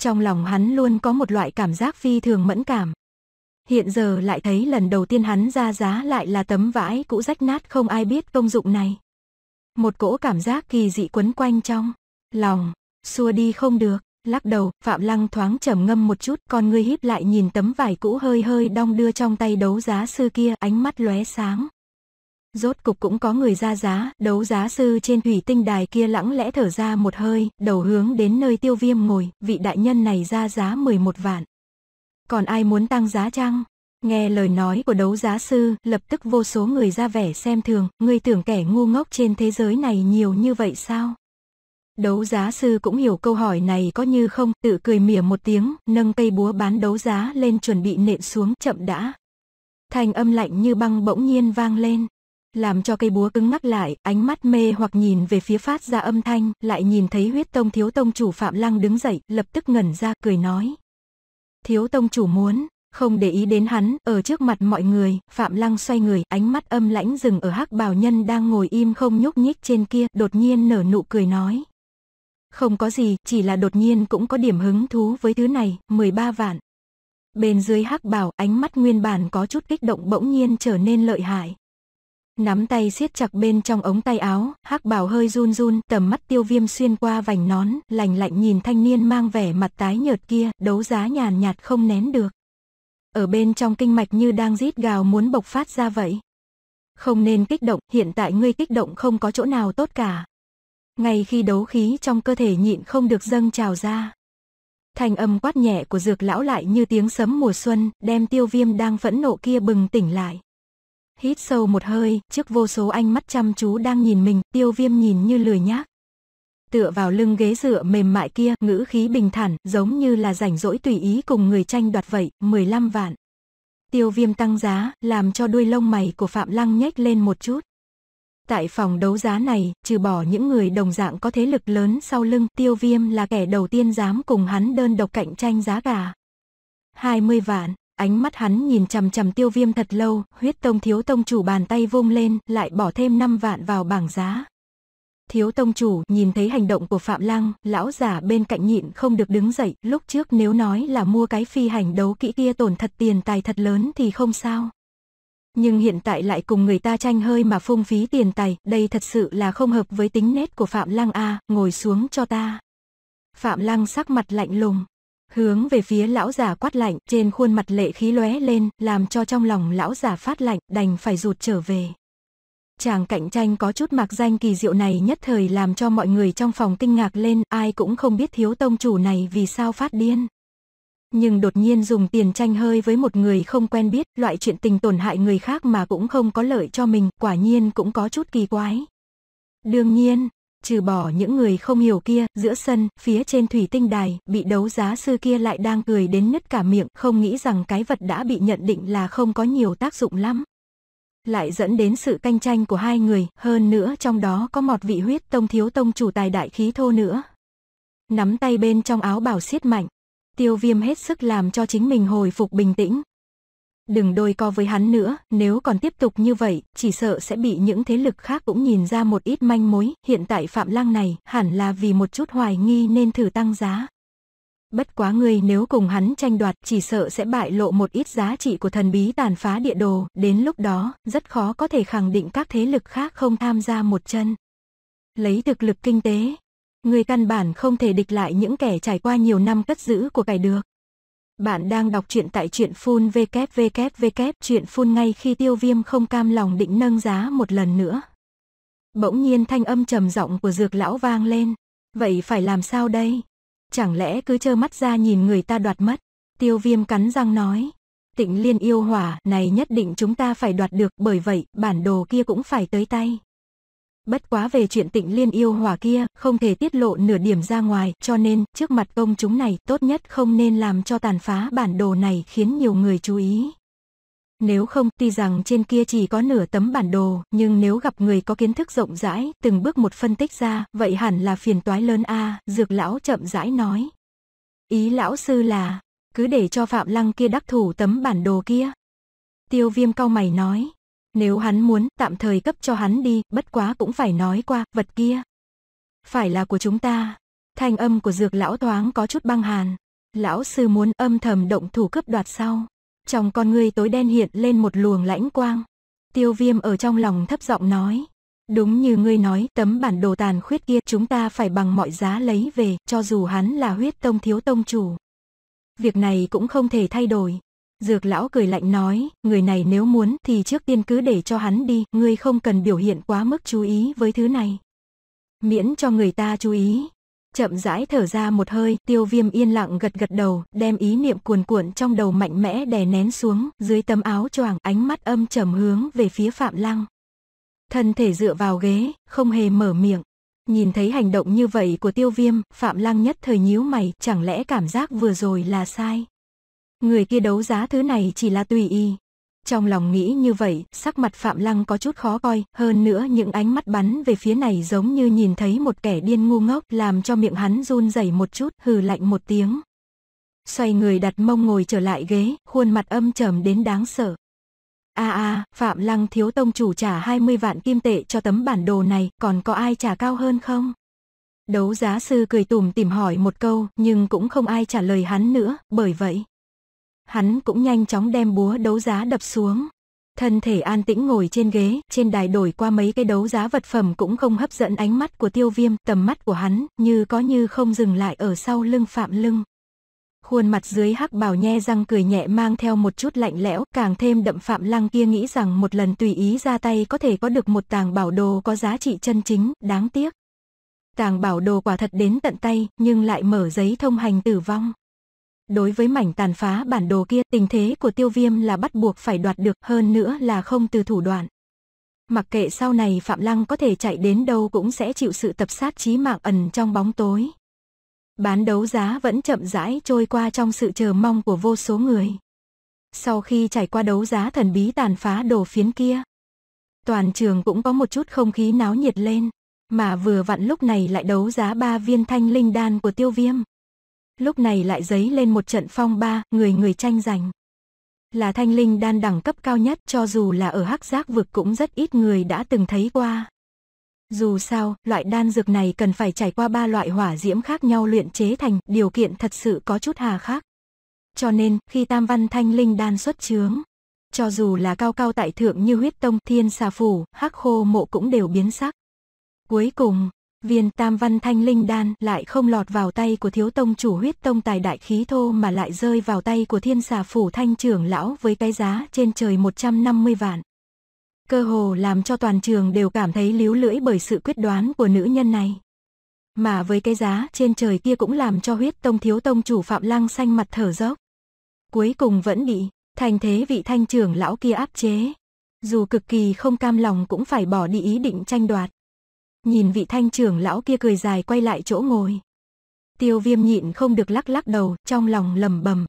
Trong lòng hắn luôn có một loại cảm giác phi thường mẫn cảm. Hiện giờ lại thấy lần đầu tiên hắn ra giá lại là tấm vải cũ rách nát không ai biết công dụng này. Một cỗ cảm giác kỳ dị quấn quanh trong lòng, xua đi không được. Lắc đầu, Phạm Lăng thoáng trầm ngâm một chút, con ngươi híp lại nhìn tấm vải cũ hơi hơi đong đưa trong tay đấu giá sư kia, ánh mắt lóe sáng. Rốt cục cũng có người ra giá, đấu giá sư trên thủy tinh đài kia lẳng lẽ thở ra một hơi, đầu hướng đến nơi tiêu viêm ngồi, vị đại nhân này ra giá 11 vạn. Còn ai muốn tăng giá chăng? Nghe lời nói của đấu giá sư, lập tức vô số người ra vẻ xem thường, ngươi tưởng kẻ ngu ngốc trên thế giới này nhiều như vậy sao? Đấu giá sư cũng hiểu câu hỏi này có như không, tự cười mỉa một tiếng, nâng cây búa bán đấu giá lên chuẩn bị nện xuống chậm đã. Thành âm lạnh như băng bỗng nhiên vang lên, làm cho cây búa cứng ngắc lại, ánh mắt mê hoặc nhìn về phía phát ra âm thanh, lại nhìn thấy huyết tông thiếu tông chủ Phạm Lăng đứng dậy, lập tức ngẩn ra cười nói. Thiếu tông chủ muốn, không để ý đến hắn, ở trước mặt mọi người, Phạm Lăng xoay người, ánh mắt âm lãnh dừng ở hắc bào nhân đang ngồi im không nhúc nhích trên kia, đột nhiên nở nụ cười nói. Không có gì, chỉ là đột nhiên cũng có điểm hứng thú với thứ này, 13 vạn. Bên dưới hắc bảo ánh mắt nguyên bản có chút kích động bỗng nhiên trở nên lợi hại. Nắm tay siết chặt bên trong ống tay áo, hắc bảo hơi run run, tầm mắt tiêu viêm xuyên qua vành nón, lạnh lạnh nhìn thanh niên mang vẻ mặt tái nhợt kia, đấu giá nhàn nhạt không nén được. Ở bên trong kinh mạch như đang rít gào muốn bộc phát ra vậy. Không nên kích động, hiện tại ngươi kích động không có chỗ nào tốt cả. Ngay khi đấu khí trong cơ thể nhịn không được dâng trào ra. Thành âm quát nhẹ của dược lão lại như tiếng sấm mùa xuân, đem tiêu viêm đang phẫn nộ kia bừng tỉnh lại. Hít sâu một hơi, trước vô số anh mắt chăm chú đang nhìn mình, tiêu viêm nhìn như lười nhác. Tựa vào lưng ghế dựa mềm mại kia, ngữ khí bình thản, giống như là rảnh rỗi tùy ý cùng người tranh đoạt vậy, 15 vạn. Tiêu viêm tăng giá, làm cho đuôi lông mày của Phạm Lăng nhếch lên một chút. Tại phòng đấu giá này, trừ bỏ những người đồng dạng có thế lực lớn sau lưng, tiêu viêm là kẻ đầu tiên dám cùng hắn đơn độc cạnh tranh giá cả. 20 vạn, ánh mắt hắn nhìn chằm chằm tiêu viêm thật lâu, huyết tông thiếu tông chủ bàn tay vung lên, lại bỏ thêm 5 vạn vào bảng giá. Thiếu tông chủ nhìn thấy hành động của Phạm Lăng, lão giả bên cạnh nhịn không được đứng dậy, lúc trước nếu nói là mua cái phi hành đấu kỹ kia tổn thật tiền tài thật lớn thì không sao nhưng hiện tại lại cùng người ta tranh hơi mà phung phí tiền tài, đây thật sự là không hợp với tính nét của Phạm Lăng A, ngồi xuống cho ta. Phạm Lăng sắc mặt lạnh lùng, hướng về phía lão già quát lạnh, trên khuôn mặt lệ khí lóe lên, làm cho trong lòng lão già phát lạnh, đành phải rụt trở về. Chàng cạnh tranh có chút mạc danh kỳ diệu này nhất thời làm cho mọi người trong phòng kinh ngạc lên, ai cũng không biết thiếu tông chủ này vì sao phát điên nhưng đột nhiên dùng tiền tranh hơi với một người không quen biết, loại chuyện tình tổn hại người khác mà cũng không có lợi cho mình, quả nhiên cũng có chút kỳ quái. Đương nhiên, trừ bỏ những người không hiểu kia, giữa sân, phía trên thủy tinh đài, bị đấu giá sư kia lại đang cười đến nứt cả miệng, không nghĩ rằng cái vật đã bị nhận định là không có nhiều tác dụng lắm. Lại dẫn đến sự canh tranh của hai người, hơn nữa trong đó có một vị huyết tông thiếu tông chủ tài đại khí thô nữa. Nắm tay bên trong áo bảo siết mạnh, tiêu viêm hết sức làm cho chính mình hồi phục bình tĩnh. Đừng đôi co với hắn nữa, nếu còn tiếp tục như vậy, chỉ sợ sẽ bị những thế lực khác cũng nhìn ra một ít manh mối, hiện tại Phạm Lang này hẳn là vì một chút hoài nghi nên thử tăng giá. Bất quá người nếu cùng hắn tranh đoạt chỉ sợ sẽ bại lộ một ít giá trị của thần bí tàn phá địa đồ, đến lúc đó, rất khó có thể khẳng định các thế lực khác không tham gia một chân. Lấy thực lực kinh tế, người căn bản không thể địch lại những kẻ trải qua nhiều năm cất giữ của cải được. Bạn đang đọc truyện tại truyện full www truyện full ngay khi tiêu viêm không cam lòng định nâng giá một lần nữa. Bỗng nhiên thanh âm trầm giọng của dược lão vang lên. Vậy phải làm sao đây? Chẳng lẽ cứ trơ mắt ra nhìn người ta đoạt mất? Tiêu viêm cắn răng nói. Tịnh liên yêu hỏa này nhất định chúng ta phải đoạt được bởi vậy bản đồ kia cũng phải tới tay. Bất quá về chuyện tịnh liên yêu hòa kia, không thể tiết lộ nửa điểm ra ngoài, cho nên, trước mặt công chúng này, tốt nhất không nên làm cho tàn phá bản đồ này khiến nhiều người chú ý. Nếu không, tuy rằng trên kia chỉ có nửa tấm bản đồ, nhưng nếu gặp người có kiến thức rộng rãi, từng bước một phân tích ra, vậy hẳn là phiền toái lớn a dược lão chậm rãi nói. Ý lão sư là, cứ để cho Phạm Lăng kia đắc thủ tấm bản đồ kia. Tiêu viêm cau mày nói, nếu hắn muốn, tạm thời cấp cho hắn đi, bất quá cũng phải nói qua, vật kia. Phải là của chúng ta. Thanh âm của dược lão thoáng có chút băng hàn. Lão sư muốn âm thầm động thủ cướp đoạt sau. Trong con ngươi tối đen hiện lên một luồng lãnh quang. Tiêu viêm ở trong lòng thấp giọng nói. Đúng như ngươi nói, tấm bản đồ tàn khuyết kia chúng ta phải bằng mọi giá lấy về, cho dù hắn là huyết tông thiếu tông chủ. Việc này cũng không thể thay đổi. Dược lão cười lạnh nói, người này nếu muốn thì trước tiên cứ để cho hắn đi, ngươi không cần biểu hiện quá mức chú ý với thứ này. Miễn cho người ta chú ý. Chậm rãi thở ra một hơi, tiêu viêm yên lặng gật gật đầu, đem ý niệm cuồn cuộn trong đầu mạnh mẽ đè nén xuống, dưới tấm áo choàng ánh mắt âm trầm hướng về phía Phạm Lăng. Thân thể dựa vào ghế, không hề mở miệng. Nhìn thấy hành động như vậy của tiêu viêm, Phạm Lăng nhất thời nhíu mày, chẳng lẽ cảm giác vừa rồi là sai. Người kia đấu giá thứ này chỉ là tùy y. Trong lòng nghĩ như vậy, sắc mặt Phạm Lăng có chút khó coi, hơn nữa những ánh mắt bắn về phía này giống như nhìn thấy một kẻ điên ngu ngốc làm cho miệng hắn run rẩy một chút, hừ lạnh một tiếng. Xoay người đặt mông ngồi trở lại ghế, khuôn mặt âm trầm đến đáng sợ. a a Phạm Lăng thiếu tông chủ trả 20 vạn kim tệ cho tấm bản đồ này, còn có ai trả cao hơn không? Đấu giá sư cười tùm tìm hỏi một câu, nhưng cũng không ai trả lời hắn nữa, bởi vậy. Hắn cũng nhanh chóng đem búa đấu giá đập xuống. Thân thể an tĩnh ngồi trên ghế, trên đài đổi qua mấy cái đấu giá vật phẩm cũng không hấp dẫn ánh mắt của tiêu viêm, tầm mắt của hắn, như có như không dừng lại ở sau lưng phạm lưng. Khuôn mặt dưới hắc bảo nhe răng cười nhẹ mang theo một chút lạnh lẽo, càng thêm đậm phạm lăng kia nghĩ rằng một lần tùy ý ra tay có thể có được một tàng bảo đồ có giá trị chân chính, đáng tiếc. Tàng bảo đồ quả thật đến tận tay, nhưng lại mở giấy thông hành tử vong. Đối với mảnh tàn phá bản đồ kia, tình thế của tiêu viêm là bắt buộc phải đoạt được, hơn nữa là không từ thủ đoạn. Mặc kệ sau này Phạm Lăng có thể chạy đến đâu cũng sẽ chịu sự tập sát chí mạng ẩn trong bóng tối. Bán đấu giá vẫn chậm rãi trôi qua trong sự chờ mong của vô số người. Sau khi trải qua đấu giá thần bí tàn phá đồ phiến kia, toàn trường cũng có một chút không khí náo nhiệt lên, mà vừa vặn lúc này lại đấu giá ba viên thanh linh đan của tiêu viêm lúc này lại dấy lên một trận phong ba, người người tranh giành. Là thanh linh đan đẳng cấp cao nhất cho dù là ở hắc giác vực cũng rất ít người đã từng thấy qua. Dù sao, loại đan dược này cần phải trải qua ba loại hỏa diễm khác nhau luyện chế thành, điều kiện thật sự có chút hà khắc Cho nên, khi tam văn thanh linh đan xuất chướng, cho dù là cao cao tại thượng như huyết tông thiên xà phủ, hắc khô mộ cũng đều biến sắc. Cuối cùng, viên tam văn thanh linh đan lại không lọt vào tay của thiếu tông chủ huyết tông tài đại khí thô mà lại rơi vào tay của thiên xà phủ thanh trưởng lão với cái giá trên trời 150 vạn. Cơ hồ làm cho toàn trường đều cảm thấy líu lưỡi bởi sự quyết đoán của nữ nhân này. Mà với cái giá trên trời kia cũng làm cho huyết tông thiếu tông chủ phạm lăng xanh mặt thở dốc. Cuối cùng vẫn bị, thành thế vị thanh trưởng lão kia áp chế. Dù cực kỳ không cam lòng cũng phải bỏ đi ý định tranh đoạt nhìn vị thanh trưởng lão kia cười dài quay lại chỗ ngồi. Tiêu viêm nhịn không được lắc lắc đầu, trong lòng lầm bầm.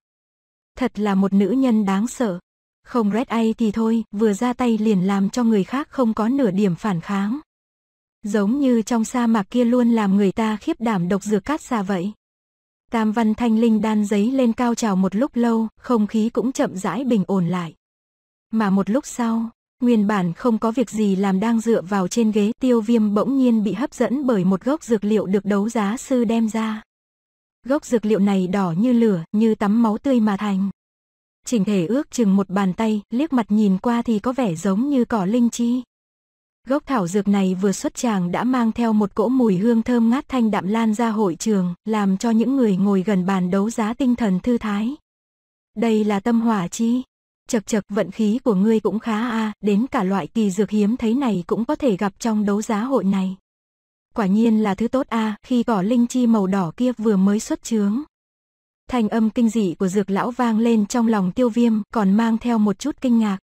Thật là một nữ nhân đáng sợ. Không Red Eye thì thôi, vừa ra tay liền làm cho người khác không có nửa điểm phản kháng. Giống như trong sa mạc kia luôn làm người ta khiếp đảm độc dược cát xa vậy. Tam văn thanh linh đan giấy lên cao trào một lúc lâu, không khí cũng chậm rãi bình ổn lại. Mà một lúc sau, Nguyên bản không có việc gì làm đang dựa vào trên ghế, tiêu viêm bỗng nhiên bị hấp dẫn bởi một gốc dược liệu được đấu giá sư đem ra. Gốc dược liệu này đỏ như lửa, như tắm máu tươi mà thành. Chỉnh thể ước chừng một bàn tay, liếc mặt nhìn qua thì có vẻ giống như cỏ linh chi. Gốc thảo dược này vừa xuất tràng đã mang theo một cỗ mùi hương thơm ngát thanh đạm lan ra hội trường, làm cho những người ngồi gần bàn đấu giá tinh thần thư thái. Đây là tâm hỏa chi, chập chập vận khí của ngươi cũng khá a, à, đến cả loại kỳ dược hiếm thấy này cũng có thể gặp trong đấu giá hội này. Quả nhiên là thứ tốt a, à, khi cỏ linh chi màu đỏ kia vừa mới xuất chướng Thành âm kinh dị của dược lão vang lên trong lòng tiêu viêm, còn mang theo một chút kinh ngạc.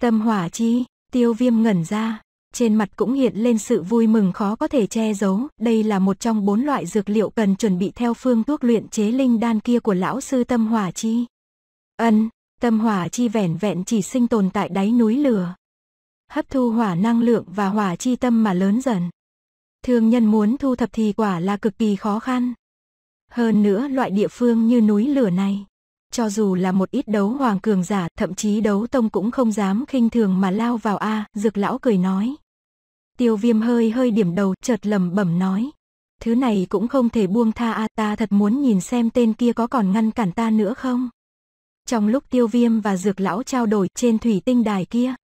Tâm hỏa chi, tiêu viêm ngẩn ra, trên mặt cũng hiện lên sự vui mừng khó có thể che giấu, đây là một trong bốn loại dược liệu cần chuẩn bị theo phương thuốc luyện chế linh đan kia của lão sư tâm hỏa chi. Ân, Tâm hỏa chi vẻn vẹn chỉ sinh tồn tại đáy núi lửa. Hấp thu hỏa năng lượng và hỏa chi tâm mà lớn dần. Thương nhân muốn thu thập thì quả là cực kỳ khó khăn. Hơn nữa loại địa phương như núi lửa này. Cho dù là một ít đấu hoàng cường giả, thậm chí đấu tông cũng không dám khinh thường mà lao vào a à, dược lão cười nói. Tiêu viêm hơi hơi điểm đầu, chợt lầm bẩm nói. Thứ này cũng không thể buông tha a à, ta thật muốn nhìn xem tên kia có còn ngăn cản ta nữa không. Trong lúc tiêu viêm và dược lão trao đổi trên thủy tinh đài kia,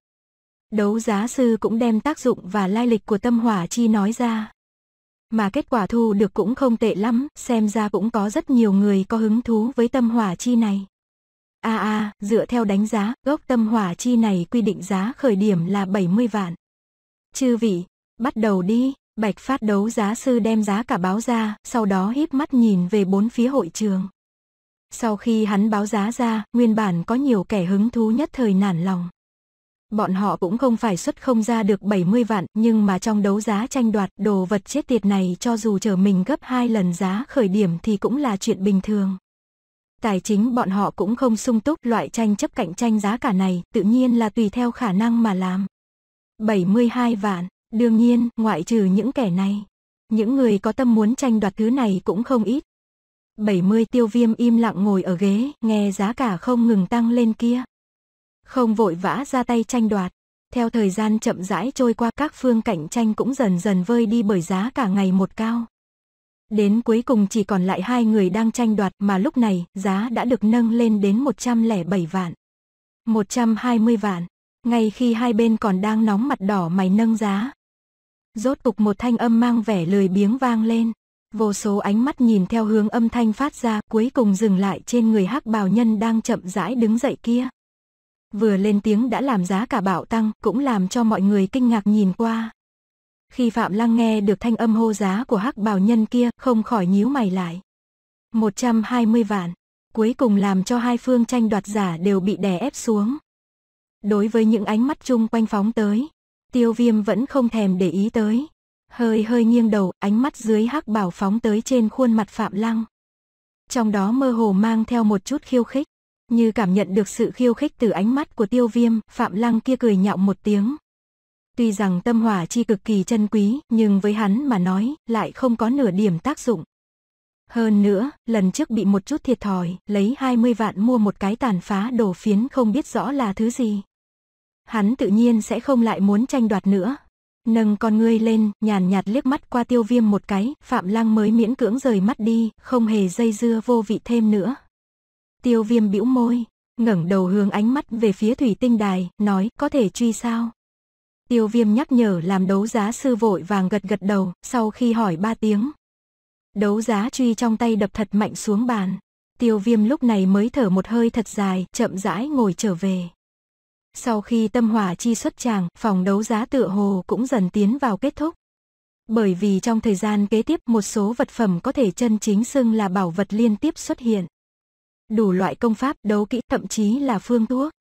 đấu giá sư cũng đem tác dụng và lai lịch của tâm hỏa chi nói ra. Mà kết quả thu được cũng không tệ lắm, xem ra cũng có rất nhiều người có hứng thú với tâm hỏa chi này. A a, dựa theo đánh giá, gốc tâm hỏa chi này quy định giá khởi điểm là 70 vạn. Chư vị, bắt đầu đi, Bạch Phát đấu giá sư đem giá cả báo ra, sau đó híp mắt nhìn về bốn phía hội trường. Sau khi hắn báo giá ra, nguyên bản có nhiều kẻ hứng thú nhất thời nản lòng. Bọn họ cũng không phải xuất không ra được 70 vạn, nhưng mà trong đấu giá tranh đoạt đồ vật chết tiệt này cho dù chờ mình gấp hai lần giá khởi điểm thì cũng là chuyện bình thường. Tài chính bọn họ cũng không sung túc, loại tranh chấp cạnh tranh giá cả này tự nhiên là tùy theo khả năng mà làm. 72 vạn, đương nhiên, ngoại trừ những kẻ này. Những người có tâm muốn tranh đoạt thứ này cũng không ít, 70 tiêu viêm im lặng ngồi ở ghế, nghe giá cả không ngừng tăng lên kia. Không vội vã ra tay tranh đoạt. Theo thời gian chậm rãi trôi qua các phương cạnh tranh cũng dần dần vơi đi bởi giá cả ngày một cao. Đến cuối cùng chỉ còn lại hai người đang tranh đoạt mà lúc này giá đã được nâng lên đến 107 vạn. 120 vạn, ngay khi hai bên còn đang nóng mặt đỏ mày nâng giá. Rốt cục một thanh âm mang vẻ lười biếng vang lên. Vô số ánh mắt nhìn theo hướng âm thanh phát ra, cuối cùng dừng lại trên người hắc bào nhân đang chậm rãi đứng dậy kia. Vừa lên tiếng đã làm giá cả bạo tăng, cũng làm cho mọi người kinh ngạc nhìn qua. Khi Phạm Lăng nghe được thanh âm hô giá của hắc bào nhân kia, không khỏi nhíu mày lại. 120 vạn, cuối cùng làm cho hai phương tranh đoạt giả đều bị đè ép xuống. Đối với những ánh mắt chung quanh phóng tới, tiêu viêm vẫn không thèm để ý tới hơi hơi nghiêng đầu, ánh mắt dưới hắc bảo phóng tới trên khuôn mặt Phạm Lăng. Trong đó mơ hồ mang theo một chút khiêu khích, như cảm nhận được sự khiêu khích từ ánh mắt của tiêu viêm, Phạm Lăng kia cười nhạo một tiếng. Tuy rằng tâm hỏa chi cực kỳ chân quý, nhưng với hắn mà nói, lại không có nửa điểm tác dụng. Hơn nữa, lần trước bị một chút thiệt thòi, lấy 20 vạn mua một cái tàn phá đồ phiến không biết rõ là thứ gì. Hắn tự nhiên sẽ không lại muốn tranh đoạt nữa, Nâng con ngươi lên, nhàn nhạt liếc mắt qua tiêu viêm một cái, Phạm Lăng mới miễn cưỡng rời mắt đi, không hề dây dưa vô vị thêm nữa. Tiêu viêm bĩu môi, ngẩng đầu hướng ánh mắt về phía thủy tinh đài, nói, có thể truy sao? Tiêu viêm nhắc nhở làm đấu giá sư vội vàng gật gật đầu, sau khi hỏi ba tiếng. Đấu giá truy trong tay đập thật mạnh xuống bàn. Tiêu viêm lúc này mới thở một hơi thật dài, chậm rãi ngồi trở về. Sau khi tâm hỏa chi xuất tràng, phòng đấu giá tựa hồ cũng dần tiến vào kết thúc. Bởi vì trong thời gian kế tiếp một số vật phẩm có thể chân chính xưng là bảo vật liên tiếp xuất hiện. Đủ loại công pháp, đấu kỹ, thậm chí là phương thuốc.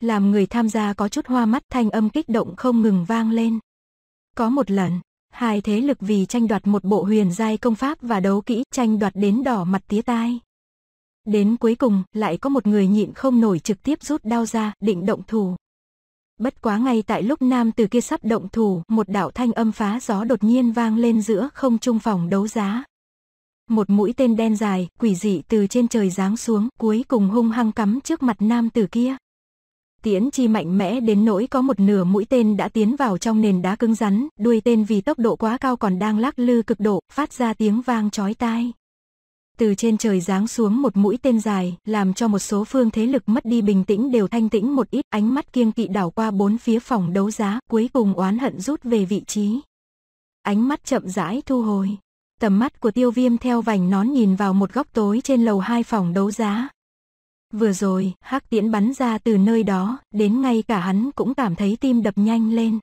Làm người tham gia có chút hoa mắt thanh âm kích động không ngừng vang lên. Có một lần, hai thế lực vì tranh đoạt một bộ huyền giai công pháp và đấu kỹ tranh đoạt đến đỏ mặt tía tai. Đến cuối cùng, lại có một người nhịn không nổi trực tiếp rút đao ra, định động thủ. Bất quá ngay tại lúc nam từ kia sắp động thủ, một đạo thanh âm phá gió đột nhiên vang lên giữa không trung phòng đấu giá. Một mũi tên đen dài, quỷ dị từ trên trời giáng xuống, cuối cùng hung hăng cắm trước mặt nam tử kia. Tiễn chi mạnh mẽ đến nỗi có một nửa mũi tên đã tiến vào trong nền đá cứng rắn, đuôi tên vì tốc độ quá cao còn đang lắc lư cực độ, phát ra tiếng vang chói tai từ trên trời giáng xuống một mũi tên dài, làm cho một số phương thế lực mất đi bình tĩnh đều thanh tĩnh một ít, ánh mắt kiêng kỵ đảo qua bốn phía phòng đấu giá, cuối cùng oán hận rút về vị trí. Ánh mắt chậm rãi thu hồi. Tầm mắt của tiêu viêm theo vành nón nhìn vào một góc tối trên lầu hai phòng đấu giá. Vừa rồi, hắc tiễn bắn ra từ nơi đó, đến ngay cả hắn cũng cảm thấy tim đập nhanh lên.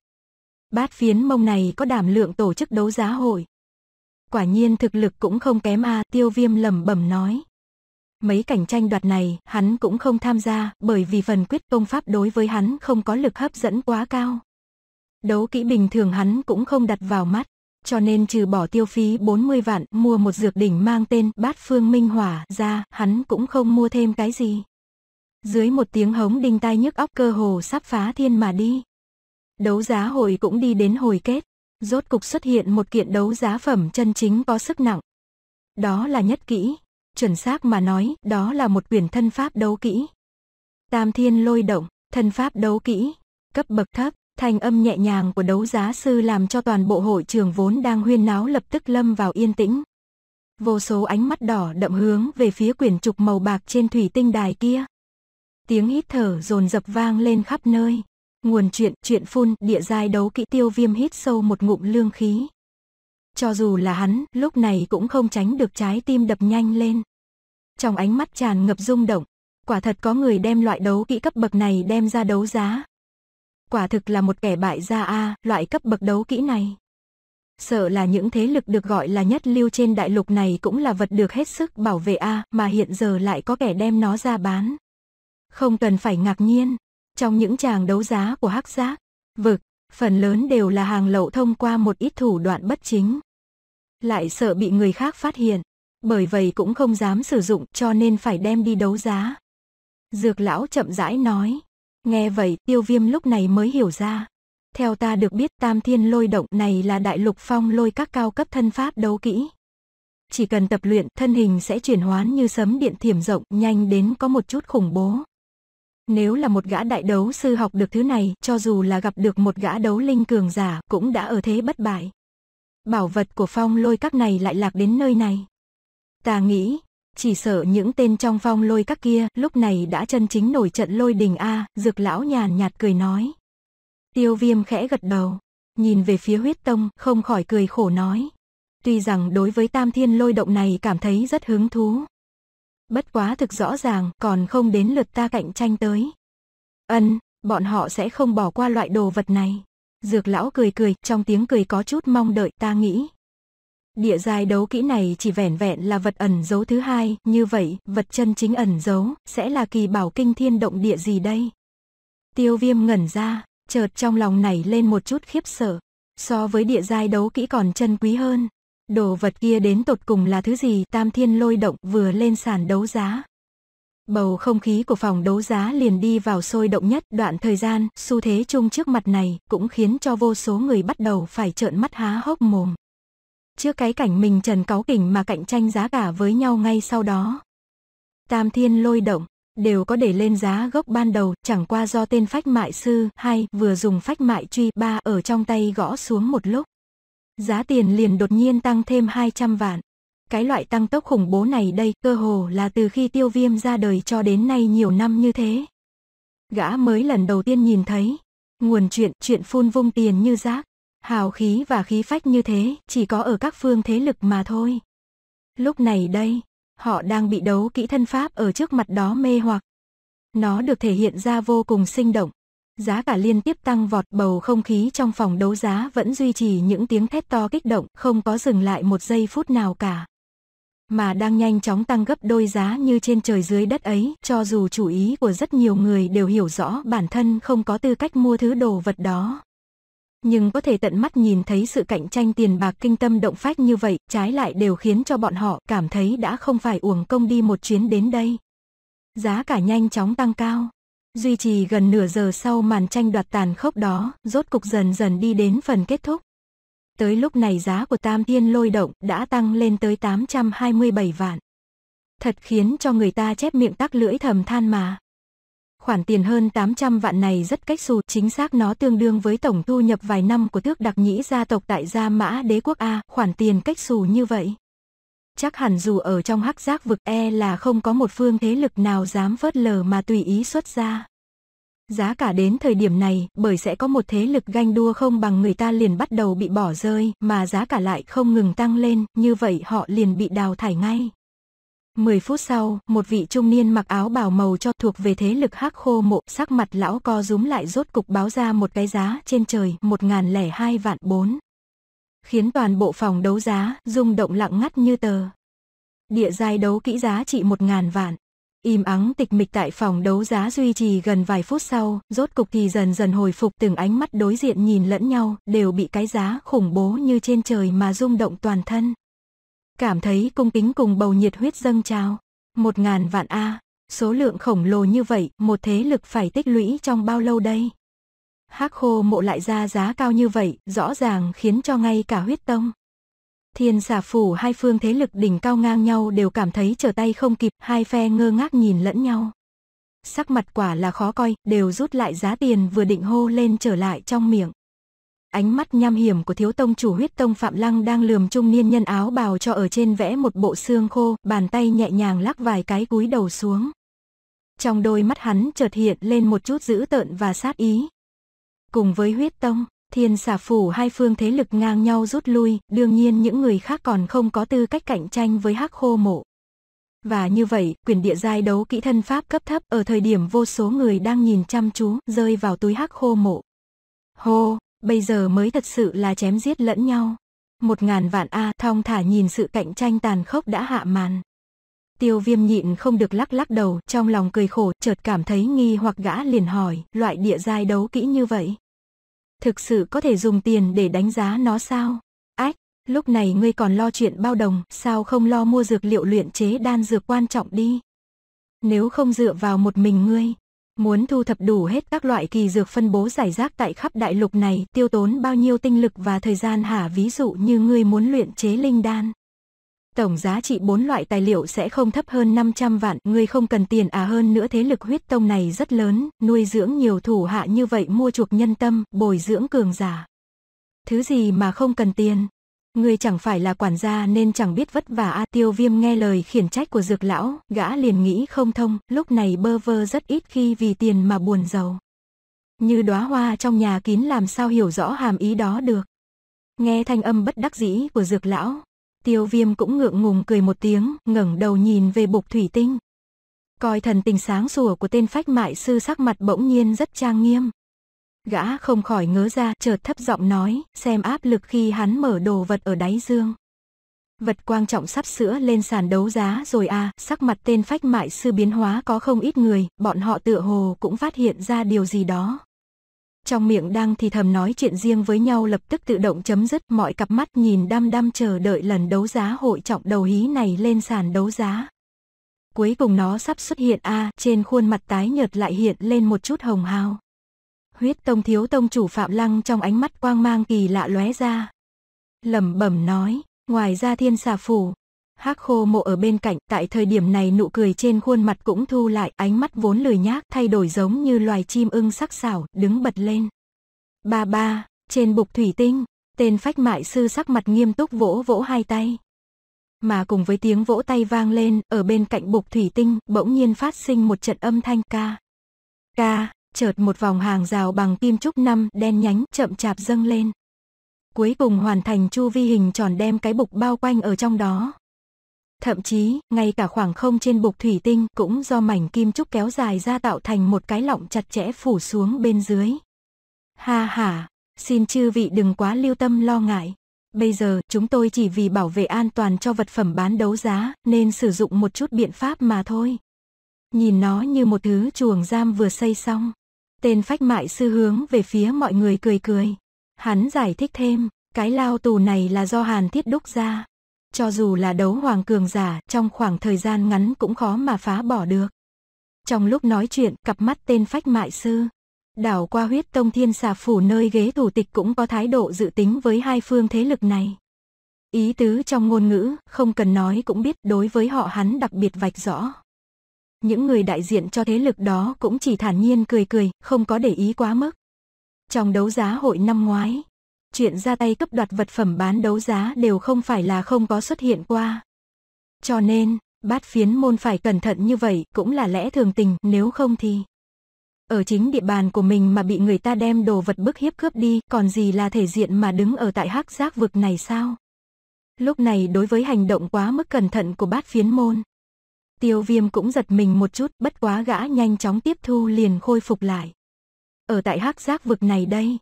Bát phiến mông này có đảm lượng tổ chức đấu giá hội, quả nhiên thực lực cũng không kém a à, tiêu viêm lẩm bẩm nói mấy cảnh tranh đoạt này hắn cũng không tham gia bởi vì phần quyết công pháp đối với hắn không có lực hấp dẫn quá cao đấu kỹ bình thường hắn cũng không đặt vào mắt cho nên trừ bỏ tiêu phí 40 vạn mua một dược đỉnh mang tên bát phương minh hỏa ra hắn cũng không mua thêm cái gì dưới một tiếng hống đinh tai nhức óc cơ hồ sắp phá thiên mà đi đấu giá hội cũng đi đến hồi kết rốt cục xuất hiện một kiện đấu giá phẩm chân chính có sức nặng. Đó là nhất kỹ, chuẩn xác mà nói, đó là một quyển thân pháp đấu kỹ. Tam thiên lôi động, thân pháp đấu kỹ, cấp bậc thấp, thanh âm nhẹ nhàng của đấu giá sư làm cho toàn bộ hội trường vốn đang huyên náo lập tức lâm vào yên tĩnh. Vô số ánh mắt đỏ đậm hướng về phía quyển trục màu bạc trên thủy tinh đài kia. Tiếng hít thở dồn dập vang lên khắp nơi. Nguồn chuyện, chuyện phun, địa giai đấu kỹ tiêu viêm hít sâu một ngụm lương khí. Cho dù là hắn, lúc này cũng không tránh được trái tim đập nhanh lên. Trong ánh mắt tràn ngập rung động, quả thật có người đem loại đấu kỹ cấp bậc này đem ra đấu giá. Quả thực là một kẻ bại gia A, loại cấp bậc đấu kỹ này. Sợ là những thế lực được gọi là nhất lưu trên đại lục này cũng là vật được hết sức bảo vệ A mà hiện giờ lại có kẻ đem nó ra bán. Không cần phải ngạc nhiên, trong những chàng đấu giá của hắc giác, vực, phần lớn đều là hàng lậu thông qua một ít thủ đoạn bất chính. Lại sợ bị người khác phát hiện, bởi vậy cũng không dám sử dụng cho nên phải đem đi đấu giá. Dược lão chậm rãi nói, nghe vậy tiêu viêm lúc này mới hiểu ra. Theo ta được biết tam thiên lôi động này là đại lục phong lôi các cao cấp thân pháp đấu kỹ. Chỉ cần tập luyện thân hình sẽ chuyển hóa như sấm điện thiểm rộng nhanh đến có một chút khủng bố. Nếu là một gã đại đấu sư học được thứ này, cho dù là gặp được một gã đấu linh cường giả, cũng đã ở thế bất bại. Bảo vật của phong lôi các này lại lạc đến nơi này. Ta nghĩ, chỉ sợ những tên trong phong lôi các kia, lúc này đã chân chính nổi trận lôi đình A, dược lão nhàn nhạt cười nói. Tiêu viêm khẽ gật đầu, nhìn về phía huyết tông, không khỏi cười khổ nói. Tuy rằng đối với tam thiên lôi động này cảm thấy rất hứng thú, bất quá thực rõ ràng còn không đến lượt ta cạnh tranh tới. Ân, bọn họ sẽ không bỏ qua loại đồ vật này. Dược lão cười cười, trong tiếng cười có chút mong đợi ta nghĩ. Địa giai đấu kỹ này chỉ vẻn vẹn là vật ẩn giấu thứ hai, như vậy, vật chân chính ẩn giấu, sẽ là kỳ bảo kinh thiên động địa gì đây? Tiêu viêm ngẩn ra, chợt trong lòng nảy lên một chút khiếp sợ. So với địa giai đấu kỹ còn chân quý hơn, Đồ vật kia đến tột cùng là thứ gì tam thiên lôi động vừa lên sàn đấu giá. Bầu không khí của phòng đấu giá liền đi vào sôi động nhất đoạn thời gian, xu thế chung trước mặt này cũng khiến cho vô số người bắt đầu phải trợn mắt há hốc mồm. Trước cái cảnh mình trần cáu kỉnh mà cạnh tranh giá cả với nhau ngay sau đó. Tam thiên lôi động, đều có để lên giá gốc ban đầu, chẳng qua do tên phách mại sư, hay vừa dùng phách mại truy ba ở trong tay gõ xuống một lúc giá tiền liền đột nhiên tăng thêm 200 vạn. Cái loại tăng tốc khủng bố này đây cơ hồ là từ khi tiêu viêm ra đời cho đến nay nhiều năm như thế. Gã mới lần đầu tiên nhìn thấy, nguồn chuyện chuyện phun vung tiền như rác, hào khí và khí phách như thế chỉ có ở các phương thế lực mà thôi. Lúc này đây, họ đang bị đấu kỹ thân pháp ở trước mặt đó mê hoặc. Nó được thể hiện ra vô cùng sinh động, giá cả liên tiếp tăng vọt bầu không khí trong phòng đấu giá vẫn duy trì những tiếng thét to kích động, không có dừng lại một giây phút nào cả. Mà đang nhanh chóng tăng gấp đôi giá như trên trời dưới đất ấy, cho dù chủ ý của rất nhiều người đều hiểu rõ bản thân không có tư cách mua thứ đồ vật đó. Nhưng có thể tận mắt nhìn thấy sự cạnh tranh tiền bạc kinh tâm động phách như vậy, trái lại đều khiến cho bọn họ cảm thấy đã không phải uổng công đi một chuyến đến đây. Giá cả nhanh chóng tăng cao, Duy trì gần nửa giờ sau màn tranh đoạt tàn khốc đó, rốt cục dần dần đi đến phần kết thúc. Tới lúc này giá của tam thiên lôi động đã tăng lên tới 827 vạn. Thật khiến cho người ta chép miệng tắc lưỡi thầm than mà. Khoản tiền hơn 800 vạn này rất cách xù, chính xác nó tương đương với tổng thu nhập vài năm của thước đặc nhĩ gia tộc tại Gia Mã Đế Quốc A, khoản tiền cách xù như vậy chắc hẳn dù ở trong hắc giác vực e là không có một phương thế lực nào dám phớt lờ mà tùy ý xuất ra. Giá cả đến thời điểm này, bởi sẽ có một thế lực ganh đua không bằng người ta liền bắt đầu bị bỏ rơi, mà giá cả lại không ngừng tăng lên, như vậy họ liền bị đào thải ngay. mười phút sau, một vị trung niên mặc áo bào màu cho thuộc về thế lực hắc khô mộ, sắc mặt lão co rúm lại rốt cục báo ra một cái giá trên trời, một ngàn lẻ hai vạn bốn khiến toàn bộ phòng đấu giá rung động lặng ngắt như tờ. Địa giai đấu kỹ giá trị 1.000 vạn. Im ắng tịch mịch tại phòng đấu giá duy trì gần vài phút sau, rốt cục thì dần dần hồi phục từng ánh mắt đối diện nhìn lẫn nhau, đều bị cái giá khủng bố như trên trời mà rung động toàn thân. Cảm thấy cung kính cùng bầu nhiệt huyết dâng trào. Một ngàn vạn A, số lượng khổng lồ như vậy, một thế lực phải tích lũy trong bao lâu đây? hắc khô mộ lại ra giá cao như vậy, rõ ràng khiến cho ngay cả huyết tông. Thiên xà phủ hai phương thế lực đỉnh cao ngang nhau đều cảm thấy trở tay không kịp, hai phe ngơ ngác nhìn lẫn nhau. Sắc mặt quả là khó coi, đều rút lại giá tiền vừa định hô lên trở lại trong miệng. Ánh mắt nham hiểm của thiếu tông chủ huyết tông Phạm Lăng đang lườm trung niên nhân áo bào cho ở trên vẽ một bộ xương khô, bàn tay nhẹ nhàng lắc vài cái cúi đầu xuống. Trong đôi mắt hắn chợt hiện lên một chút dữ tợn và sát ý, Cùng với huyết tông, thiên xà phủ hai phương thế lực ngang nhau rút lui, đương nhiên những người khác còn không có tư cách cạnh tranh với hắc khô mộ. Và như vậy, quyền địa giai đấu kỹ thân pháp cấp thấp ở thời điểm vô số người đang nhìn chăm chú rơi vào túi hắc khô mộ. Hô, bây giờ mới thật sự là chém giết lẫn nhau. Một ngàn vạn A thong thả nhìn sự cạnh tranh tàn khốc đã hạ màn. Tiêu viêm nhịn không được lắc lắc đầu, trong lòng cười khổ, chợt cảm thấy nghi hoặc gã liền hỏi, loại địa giai đấu kỹ như vậy. Thực sự có thể dùng tiền để đánh giá nó sao? Ách, lúc này ngươi còn lo chuyện bao đồng, sao không lo mua dược liệu luyện chế đan dược quan trọng đi? Nếu không dựa vào một mình ngươi, muốn thu thập đủ hết các loại kỳ dược phân bố giải rác tại khắp đại lục này, tiêu tốn bao nhiêu tinh lực và thời gian hả ví dụ như ngươi muốn luyện chế linh đan Tổng giá trị bốn loại tài liệu sẽ không thấp hơn 500 vạn, người không cần tiền à hơn nữa thế lực huyết tông này rất lớn, nuôi dưỡng nhiều thủ hạ như vậy mua chuộc nhân tâm, bồi dưỡng cường giả. Thứ gì mà không cần tiền? Người chẳng phải là quản gia nên chẳng biết vất vả a à? tiêu viêm nghe lời khiển trách của dược lão, gã liền nghĩ không thông, lúc này bơ vơ rất ít khi vì tiền mà buồn giàu. Như đóa hoa trong nhà kín làm sao hiểu rõ hàm ý đó được. Nghe thanh âm bất đắc dĩ của dược lão, Tiêu viêm cũng ngượng ngùng cười một tiếng, ngẩng đầu nhìn về bục thủy tinh. Coi thần tình sáng sủa của tên phách mại sư sắc mặt bỗng nhiên rất trang nghiêm. Gã không khỏi ngớ ra, chợt thấp giọng nói, xem áp lực khi hắn mở đồ vật ở đáy dương. Vật quan trọng sắp sửa lên sàn đấu giá rồi à, sắc mặt tên phách mại sư biến hóa có không ít người, bọn họ tựa hồ cũng phát hiện ra điều gì đó. Trong miệng đang thì thầm nói chuyện riêng với nhau lập tức tự động chấm dứt mọi cặp mắt nhìn đăm đăm chờ đợi lần đấu giá hội trọng đầu hí này lên sàn đấu giá. Cuối cùng nó sắp xuất hiện a à, trên khuôn mặt tái nhợt lại hiện lên một chút hồng hào. Huyết tông thiếu tông chủ Phạm Lăng trong ánh mắt quang mang kỳ lạ lóe ra. lẩm bẩm nói, ngoài ra thiên xà phủ, Hắc khô mộ ở bên cạnh, tại thời điểm này nụ cười trên khuôn mặt cũng thu lại, ánh mắt vốn lười nhác, thay đổi giống như loài chim ưng sắc sảo, đứng bật lên. Ba ba, trên bục thủy tinh, tên phách mại sư sắc mặt nghiêm túc vỗ vỗ hai tay. Mà cùng với tiếng vỗ tay vang lên, ở bên cạnh bục thủy tinh, bỗng nhiên phát sinh một trận âm thanh ca. Ca, chợt một vòng hàng rào bằng kim trúc năm đen nhánh chậm chạp dâng lên. Cuối cùng hoàn thành chu vi hình tròn đem cái bục bao quanh ở trong đó. Thậm chí, ngay cả khoảng không trên bục thủy tinh cũng do mảnh kim trúc kéo dài ra tạo thành một cái lọng chặt chẽ phủ xuống bên dưới. Ha ha, xin chư vị đừng quá lưu tâm lo ngại. Bây giờ, chúng tôi chỉ vì bảo vệ an toàn cho vật phẩm bán đấu giá, nên sử dụng một chút biện pháp mà thôi. Nhìn nó như một thứ chuồng giam vừa xây xong. Tên phách mại sư hướng về phía mọi người cười cười. Hắn giải thích thêm, cái lao tù này là do Hàn Thiết đúc ra. Cho dù là đấu hoàng cường giả, trong khoảng thời gian ngắn cũng khó mà phá bỏ được. Trong lúc nói chuyện, cặp mắt tên phách mại sư đảo qua huyết tông thiên xà phủ nơi ghế thủ tịch cũng có thái độ dự tính với hai phương thế lực này. Ý tứ trong ngôn ngữ, không cần nói cũng biết đối với họ hắn đặc biệt vạch rõ. Những người đại diện cho thế lực đó cũng chỉ thản nhiên cười cười, không có để ý quá mức. Trong đấu giá hội năm ngoái, chuyện ra tay cấp đoạt vật phẩm bán đấu giá đều không phải là không có xuất hiện qua. Cho nên, bát phiến môn phải cẩn thận như vậy cũng là lẽ thường tình nếu không thì. Ở chính địa bàn của mình mà bị người ta đem đồ vật bức hiếp cướp đi còn gì là thể diện mà đứng ở tại hắc giác vực này sao? Lúc này đối với hành động quá mức cẩn thận của bát phiến môn. Tiêu viêm cũng giật mình một chút bất quá gã nhanh chóng tiếp thu liền khôi phục lại. Ở tại hắc giác vực này đây,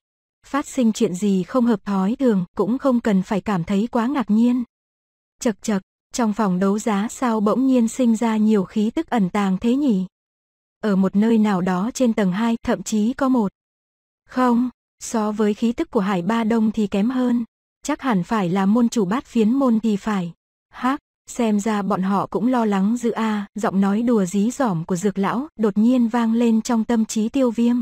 phát sinh chuyện gì không hợp thói thường cũng không cần phải cảm thấy quá ngạc nhiên. Chật chật, trong phòng đấu giá sao bỗng nhiên sinh ra nhiều khí tức ẩn tàng thế nhỉ? Ở một nơi nào đó trên tầng 2 thậm chí có một. Không, so với khí tức của hải ba đông thì kém hơn. Chắc hẳn phải là môn chủ bát phiến môn thì phải. Hắc, xem ra bọn họ cũng lo lắng dữ a, giọng nói đùa dí dỏm của dược lão đột nhiên vang lên trong tâm trí tiêu viêm.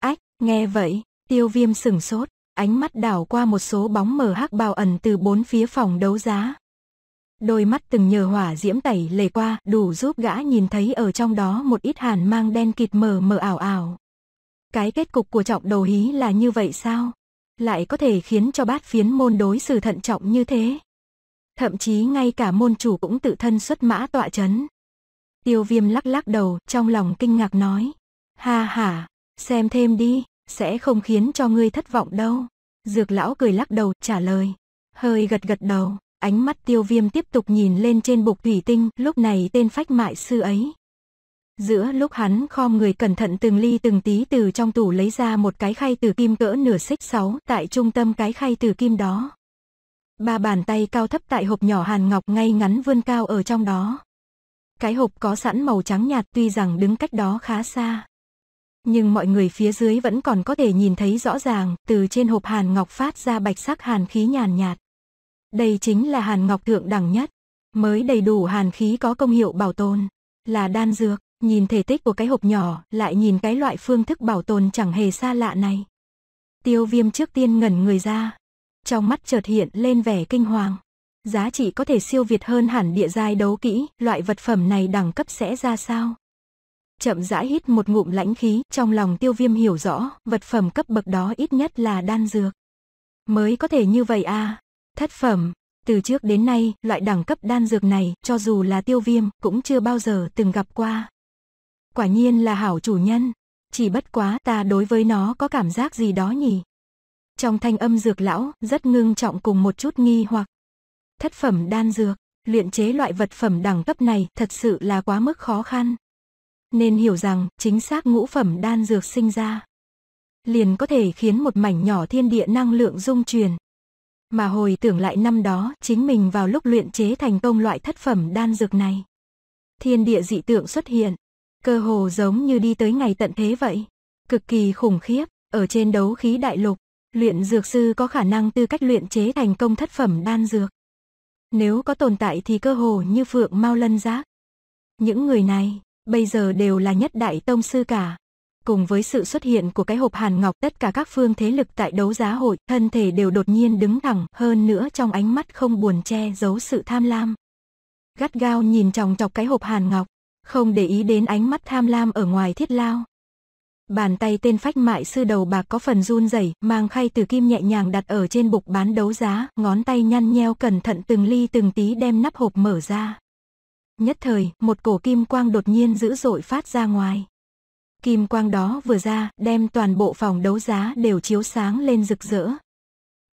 Ách, nghe vậy, Tiêu viêm sửng sốt, ánh mắt đảo qua một số bóng mờ hắc bao ẩn từ bốn phía phòng đấu giá. Đôi mắt từng nhờ hỏa diễm tẩy lề qua đủ giúp gã nhìn thấy ở trong đó một ít hàn mang đen kịt mờ mờ ảo ảo. Cái kết cục của trọng đầu hí là như vậy sao? Lại có thể khiến cho bát phiến môn đối xử thận trọng như thế. Thậm chí ngay cả môn chủ cũng tự thân xuất mã tọa chấn. Tiêu viêm lắc lắc đầu trong lòng kinh ngạc nói. Ha ha, xem thêm đi. Sẽ không khiến cho ngươi thất vọng đâu. Dược lão cười lắc đầu trả lời. Hơi gật gật đầu, ánh mắt tiêu viêm tiếp tục nhìn lên trên bục thủy tinh lúc này tên phách mại sư ấy. Giữa lúc hắn khom người cẩn thận từng ly từng tí từ trong tủ lấy ra một cái khay từ kim cỡ nửa xích sáu tại trung tâm cái khay từ kim đó. Ba bàn tay cao thấp tại hộp nhỏ hàn ngọc ngay ngắn vươn cao ở trong đó. Cái hộp có sẵn màu trắng nhạt tuy rằng đứng cách đó khá xa nhưng mọi người phía dưới vẫn còn có thể nhìn thấy rõ ràng, từ trên hộp hàn ngọc phát ra bạch sắc hàn khí nhàn nhạt. Đây chính là hàn ngọc thượng đẳng nhất, mới đầy đủ hàn khí có công hiệu bảo tồn, là đan dược, nhìn thể tích của cái hộp nhỏ, lại nhìn cái loại phương thức bảo tồn chẳng hề xa lạ này. Tiêu viêm trước tiên ngẩn người ra, trong mắt chợt hiện lên vẻ kinh hoàng. Giá trị có thể siêu việt hơn hẳn địa giai đấu kỹ, loại vật phẩm này đẳng cấp sẽ ra sao? chậm rãi hít một ngụm lãnh khí, trong lòng tiêu viêm hiểu rõ, vật phẩm cấp bậc đó ít nhất là đan dược. Mới có thể như vậy à, thất phẩm, từ trước đến nay, loại đẳng cấp đan dược này, cho dù là tiêu viêm, cũng chưa bao giờ từng gặp qua. Quả nhiên là hảo chủ nhân, chỉ bất quá ta đối với nó có cảm giác gì đó nhỉ. Trong thanh âm dược lão, rất ngưng trọng cùng một chút nghi hoặc. Thất phẩm đan dược, luyện chế loại vật phẩm đẳng cấp này thật sự là quá mức khó khăn nên hiểu rằng chính xác ngũ phẩm đan dược sinh ra liền có thể khiến một mảnh nhỏ thiên địa năng lượng dung truyền. Mà hồi tưởng lại năm đó, chính mình vào lúc luyện chế thành công loại thất phẩm đan dược này. Thiên địa dị tượng xuất hiện, cơ hồ giống như đi tới ngày tận thế vậy. Cực kỳ khủng khiếp, ở trên đấu khí đại lục, luyện dược sư có khả năng tư cách luyện chế thành công thất phẩm đan dược. Nếu có tồn tại thì cơ hồ như phượng mau lân giác. Những người này, bây giờ đều là nhất đại tông sư cả. Cùng với sự xuất hiện của cái hộp hàn ngọc tất cả các phương thế lực tại đấu giá hội, thân thể đều đột nhiên đứng thẳng, hơn nữa trong ánh mắt không buồn che giấu sự tham lam. Gắt gao nhìn chòng chọc cái hộp hàn ngọc, không để ý đến ánh mắt tham lam ở ngoài thiết lao. Bàn tay tên phách mại sư đầu bạc có phần run rẩy, mang khay từ kim nhẹ nhàng đặt ở trên bục bán đấu giá, ngón tay nhăn nheo cẩn thận từng ly từng tí đem nắp hộp mở ra. Nhất thời, một cổ kim quang đột nhiên dữ dội phát ra ngoài. Kim quang đó vừa ra, đem toàn bộ phòng đấu giá đều chiếu sáng lên rực rỡ.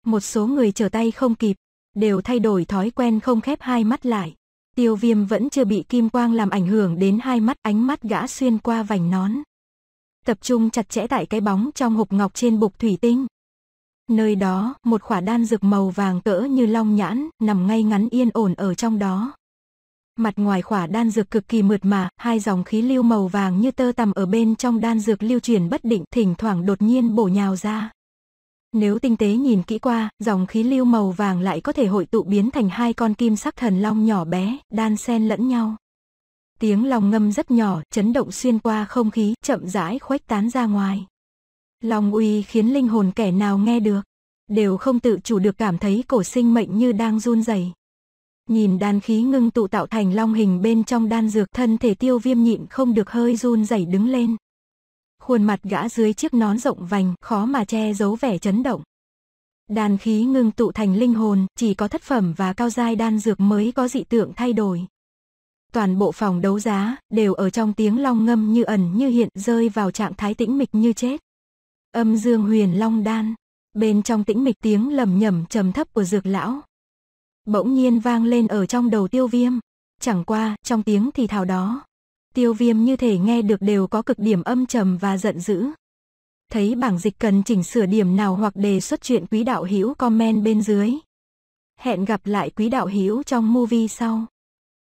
Một số người trở tay không kịp, đều thay đổi thói quen không khép hai mắt lại. Tiêu viêm vẫn chưa bị kim quang làm ảnh hưởng đến hai mắt ánh mắt gã xuyên qua vành nón. Tập trung chặt chẽ tại cái bóng trong hộp ngọc trên bục thủy tinh. Nơi đó, một khỏa đan rực màu vàng cỡ như long nhãn, nằm ngay ngắn yên ổn ở trong đó mặt ngoài khỏa đan dược cực kỳ mượt mà, hai dòng khí lưu màu vàng như tơ tằm ở bên trong đan dược lưu chuyển bất định, thỉnh thoảng đột nhiên bổ nhào ra. Nếu tinh tế nhìn kỹ qua, dòng khí lưu màu vàng lại có thể hội tụ biến thành hai con kim sắc thần long nhỏ bé, đan xen lẫn nhau. Tiếng lòng ngâm rất nhỏ, chấn động xuyên qua không khí, chậm rãi khuếch tán ra ngoài. Lòng uy khiến linh hồn kẻ nào nghe được, đều không tự chủ được cảm thấy cổ sinh mệnh như đang run rẩy nhìn đan khí ngưng tụ tạo thành long hình bên trong đan dược thân thể tiêu viêm nhịn không được hơi run rẩy đứng lên. Khuôn mặt gã dưới chiếc nón rộng vành khó mà che giấu vẻ chấn động. Đan khí ngưng tụ thành linh hồn, chỉ có thất phẩm và cao giai đan dược mới có dị tượng thay đổi. Toàn bộ phòng đấu giá đều ở trong tiếng long ngâm như ẩn như hiện rơi vào trạng thái tĩnh mịch như chết. Âm dương huyền long đan, bên trong tĩnh mịch tiếng lầm nhầm trầm thấp của dược lão, bỗng nhiên vang lên ở trong đầu tiêu viêm. Chẳng qua, trong tiếng thì thào đó, tiêu viêm như thể nghe được đều có cực điểm âm trầm và giận dữ. Thấy bảng dịch cần chỉnh sửa điểm nào hoặc đề xuất chuyện quý đạo hữu comment bên dưới. Hẹn gặp lại quý đạo hữu trong movie sau.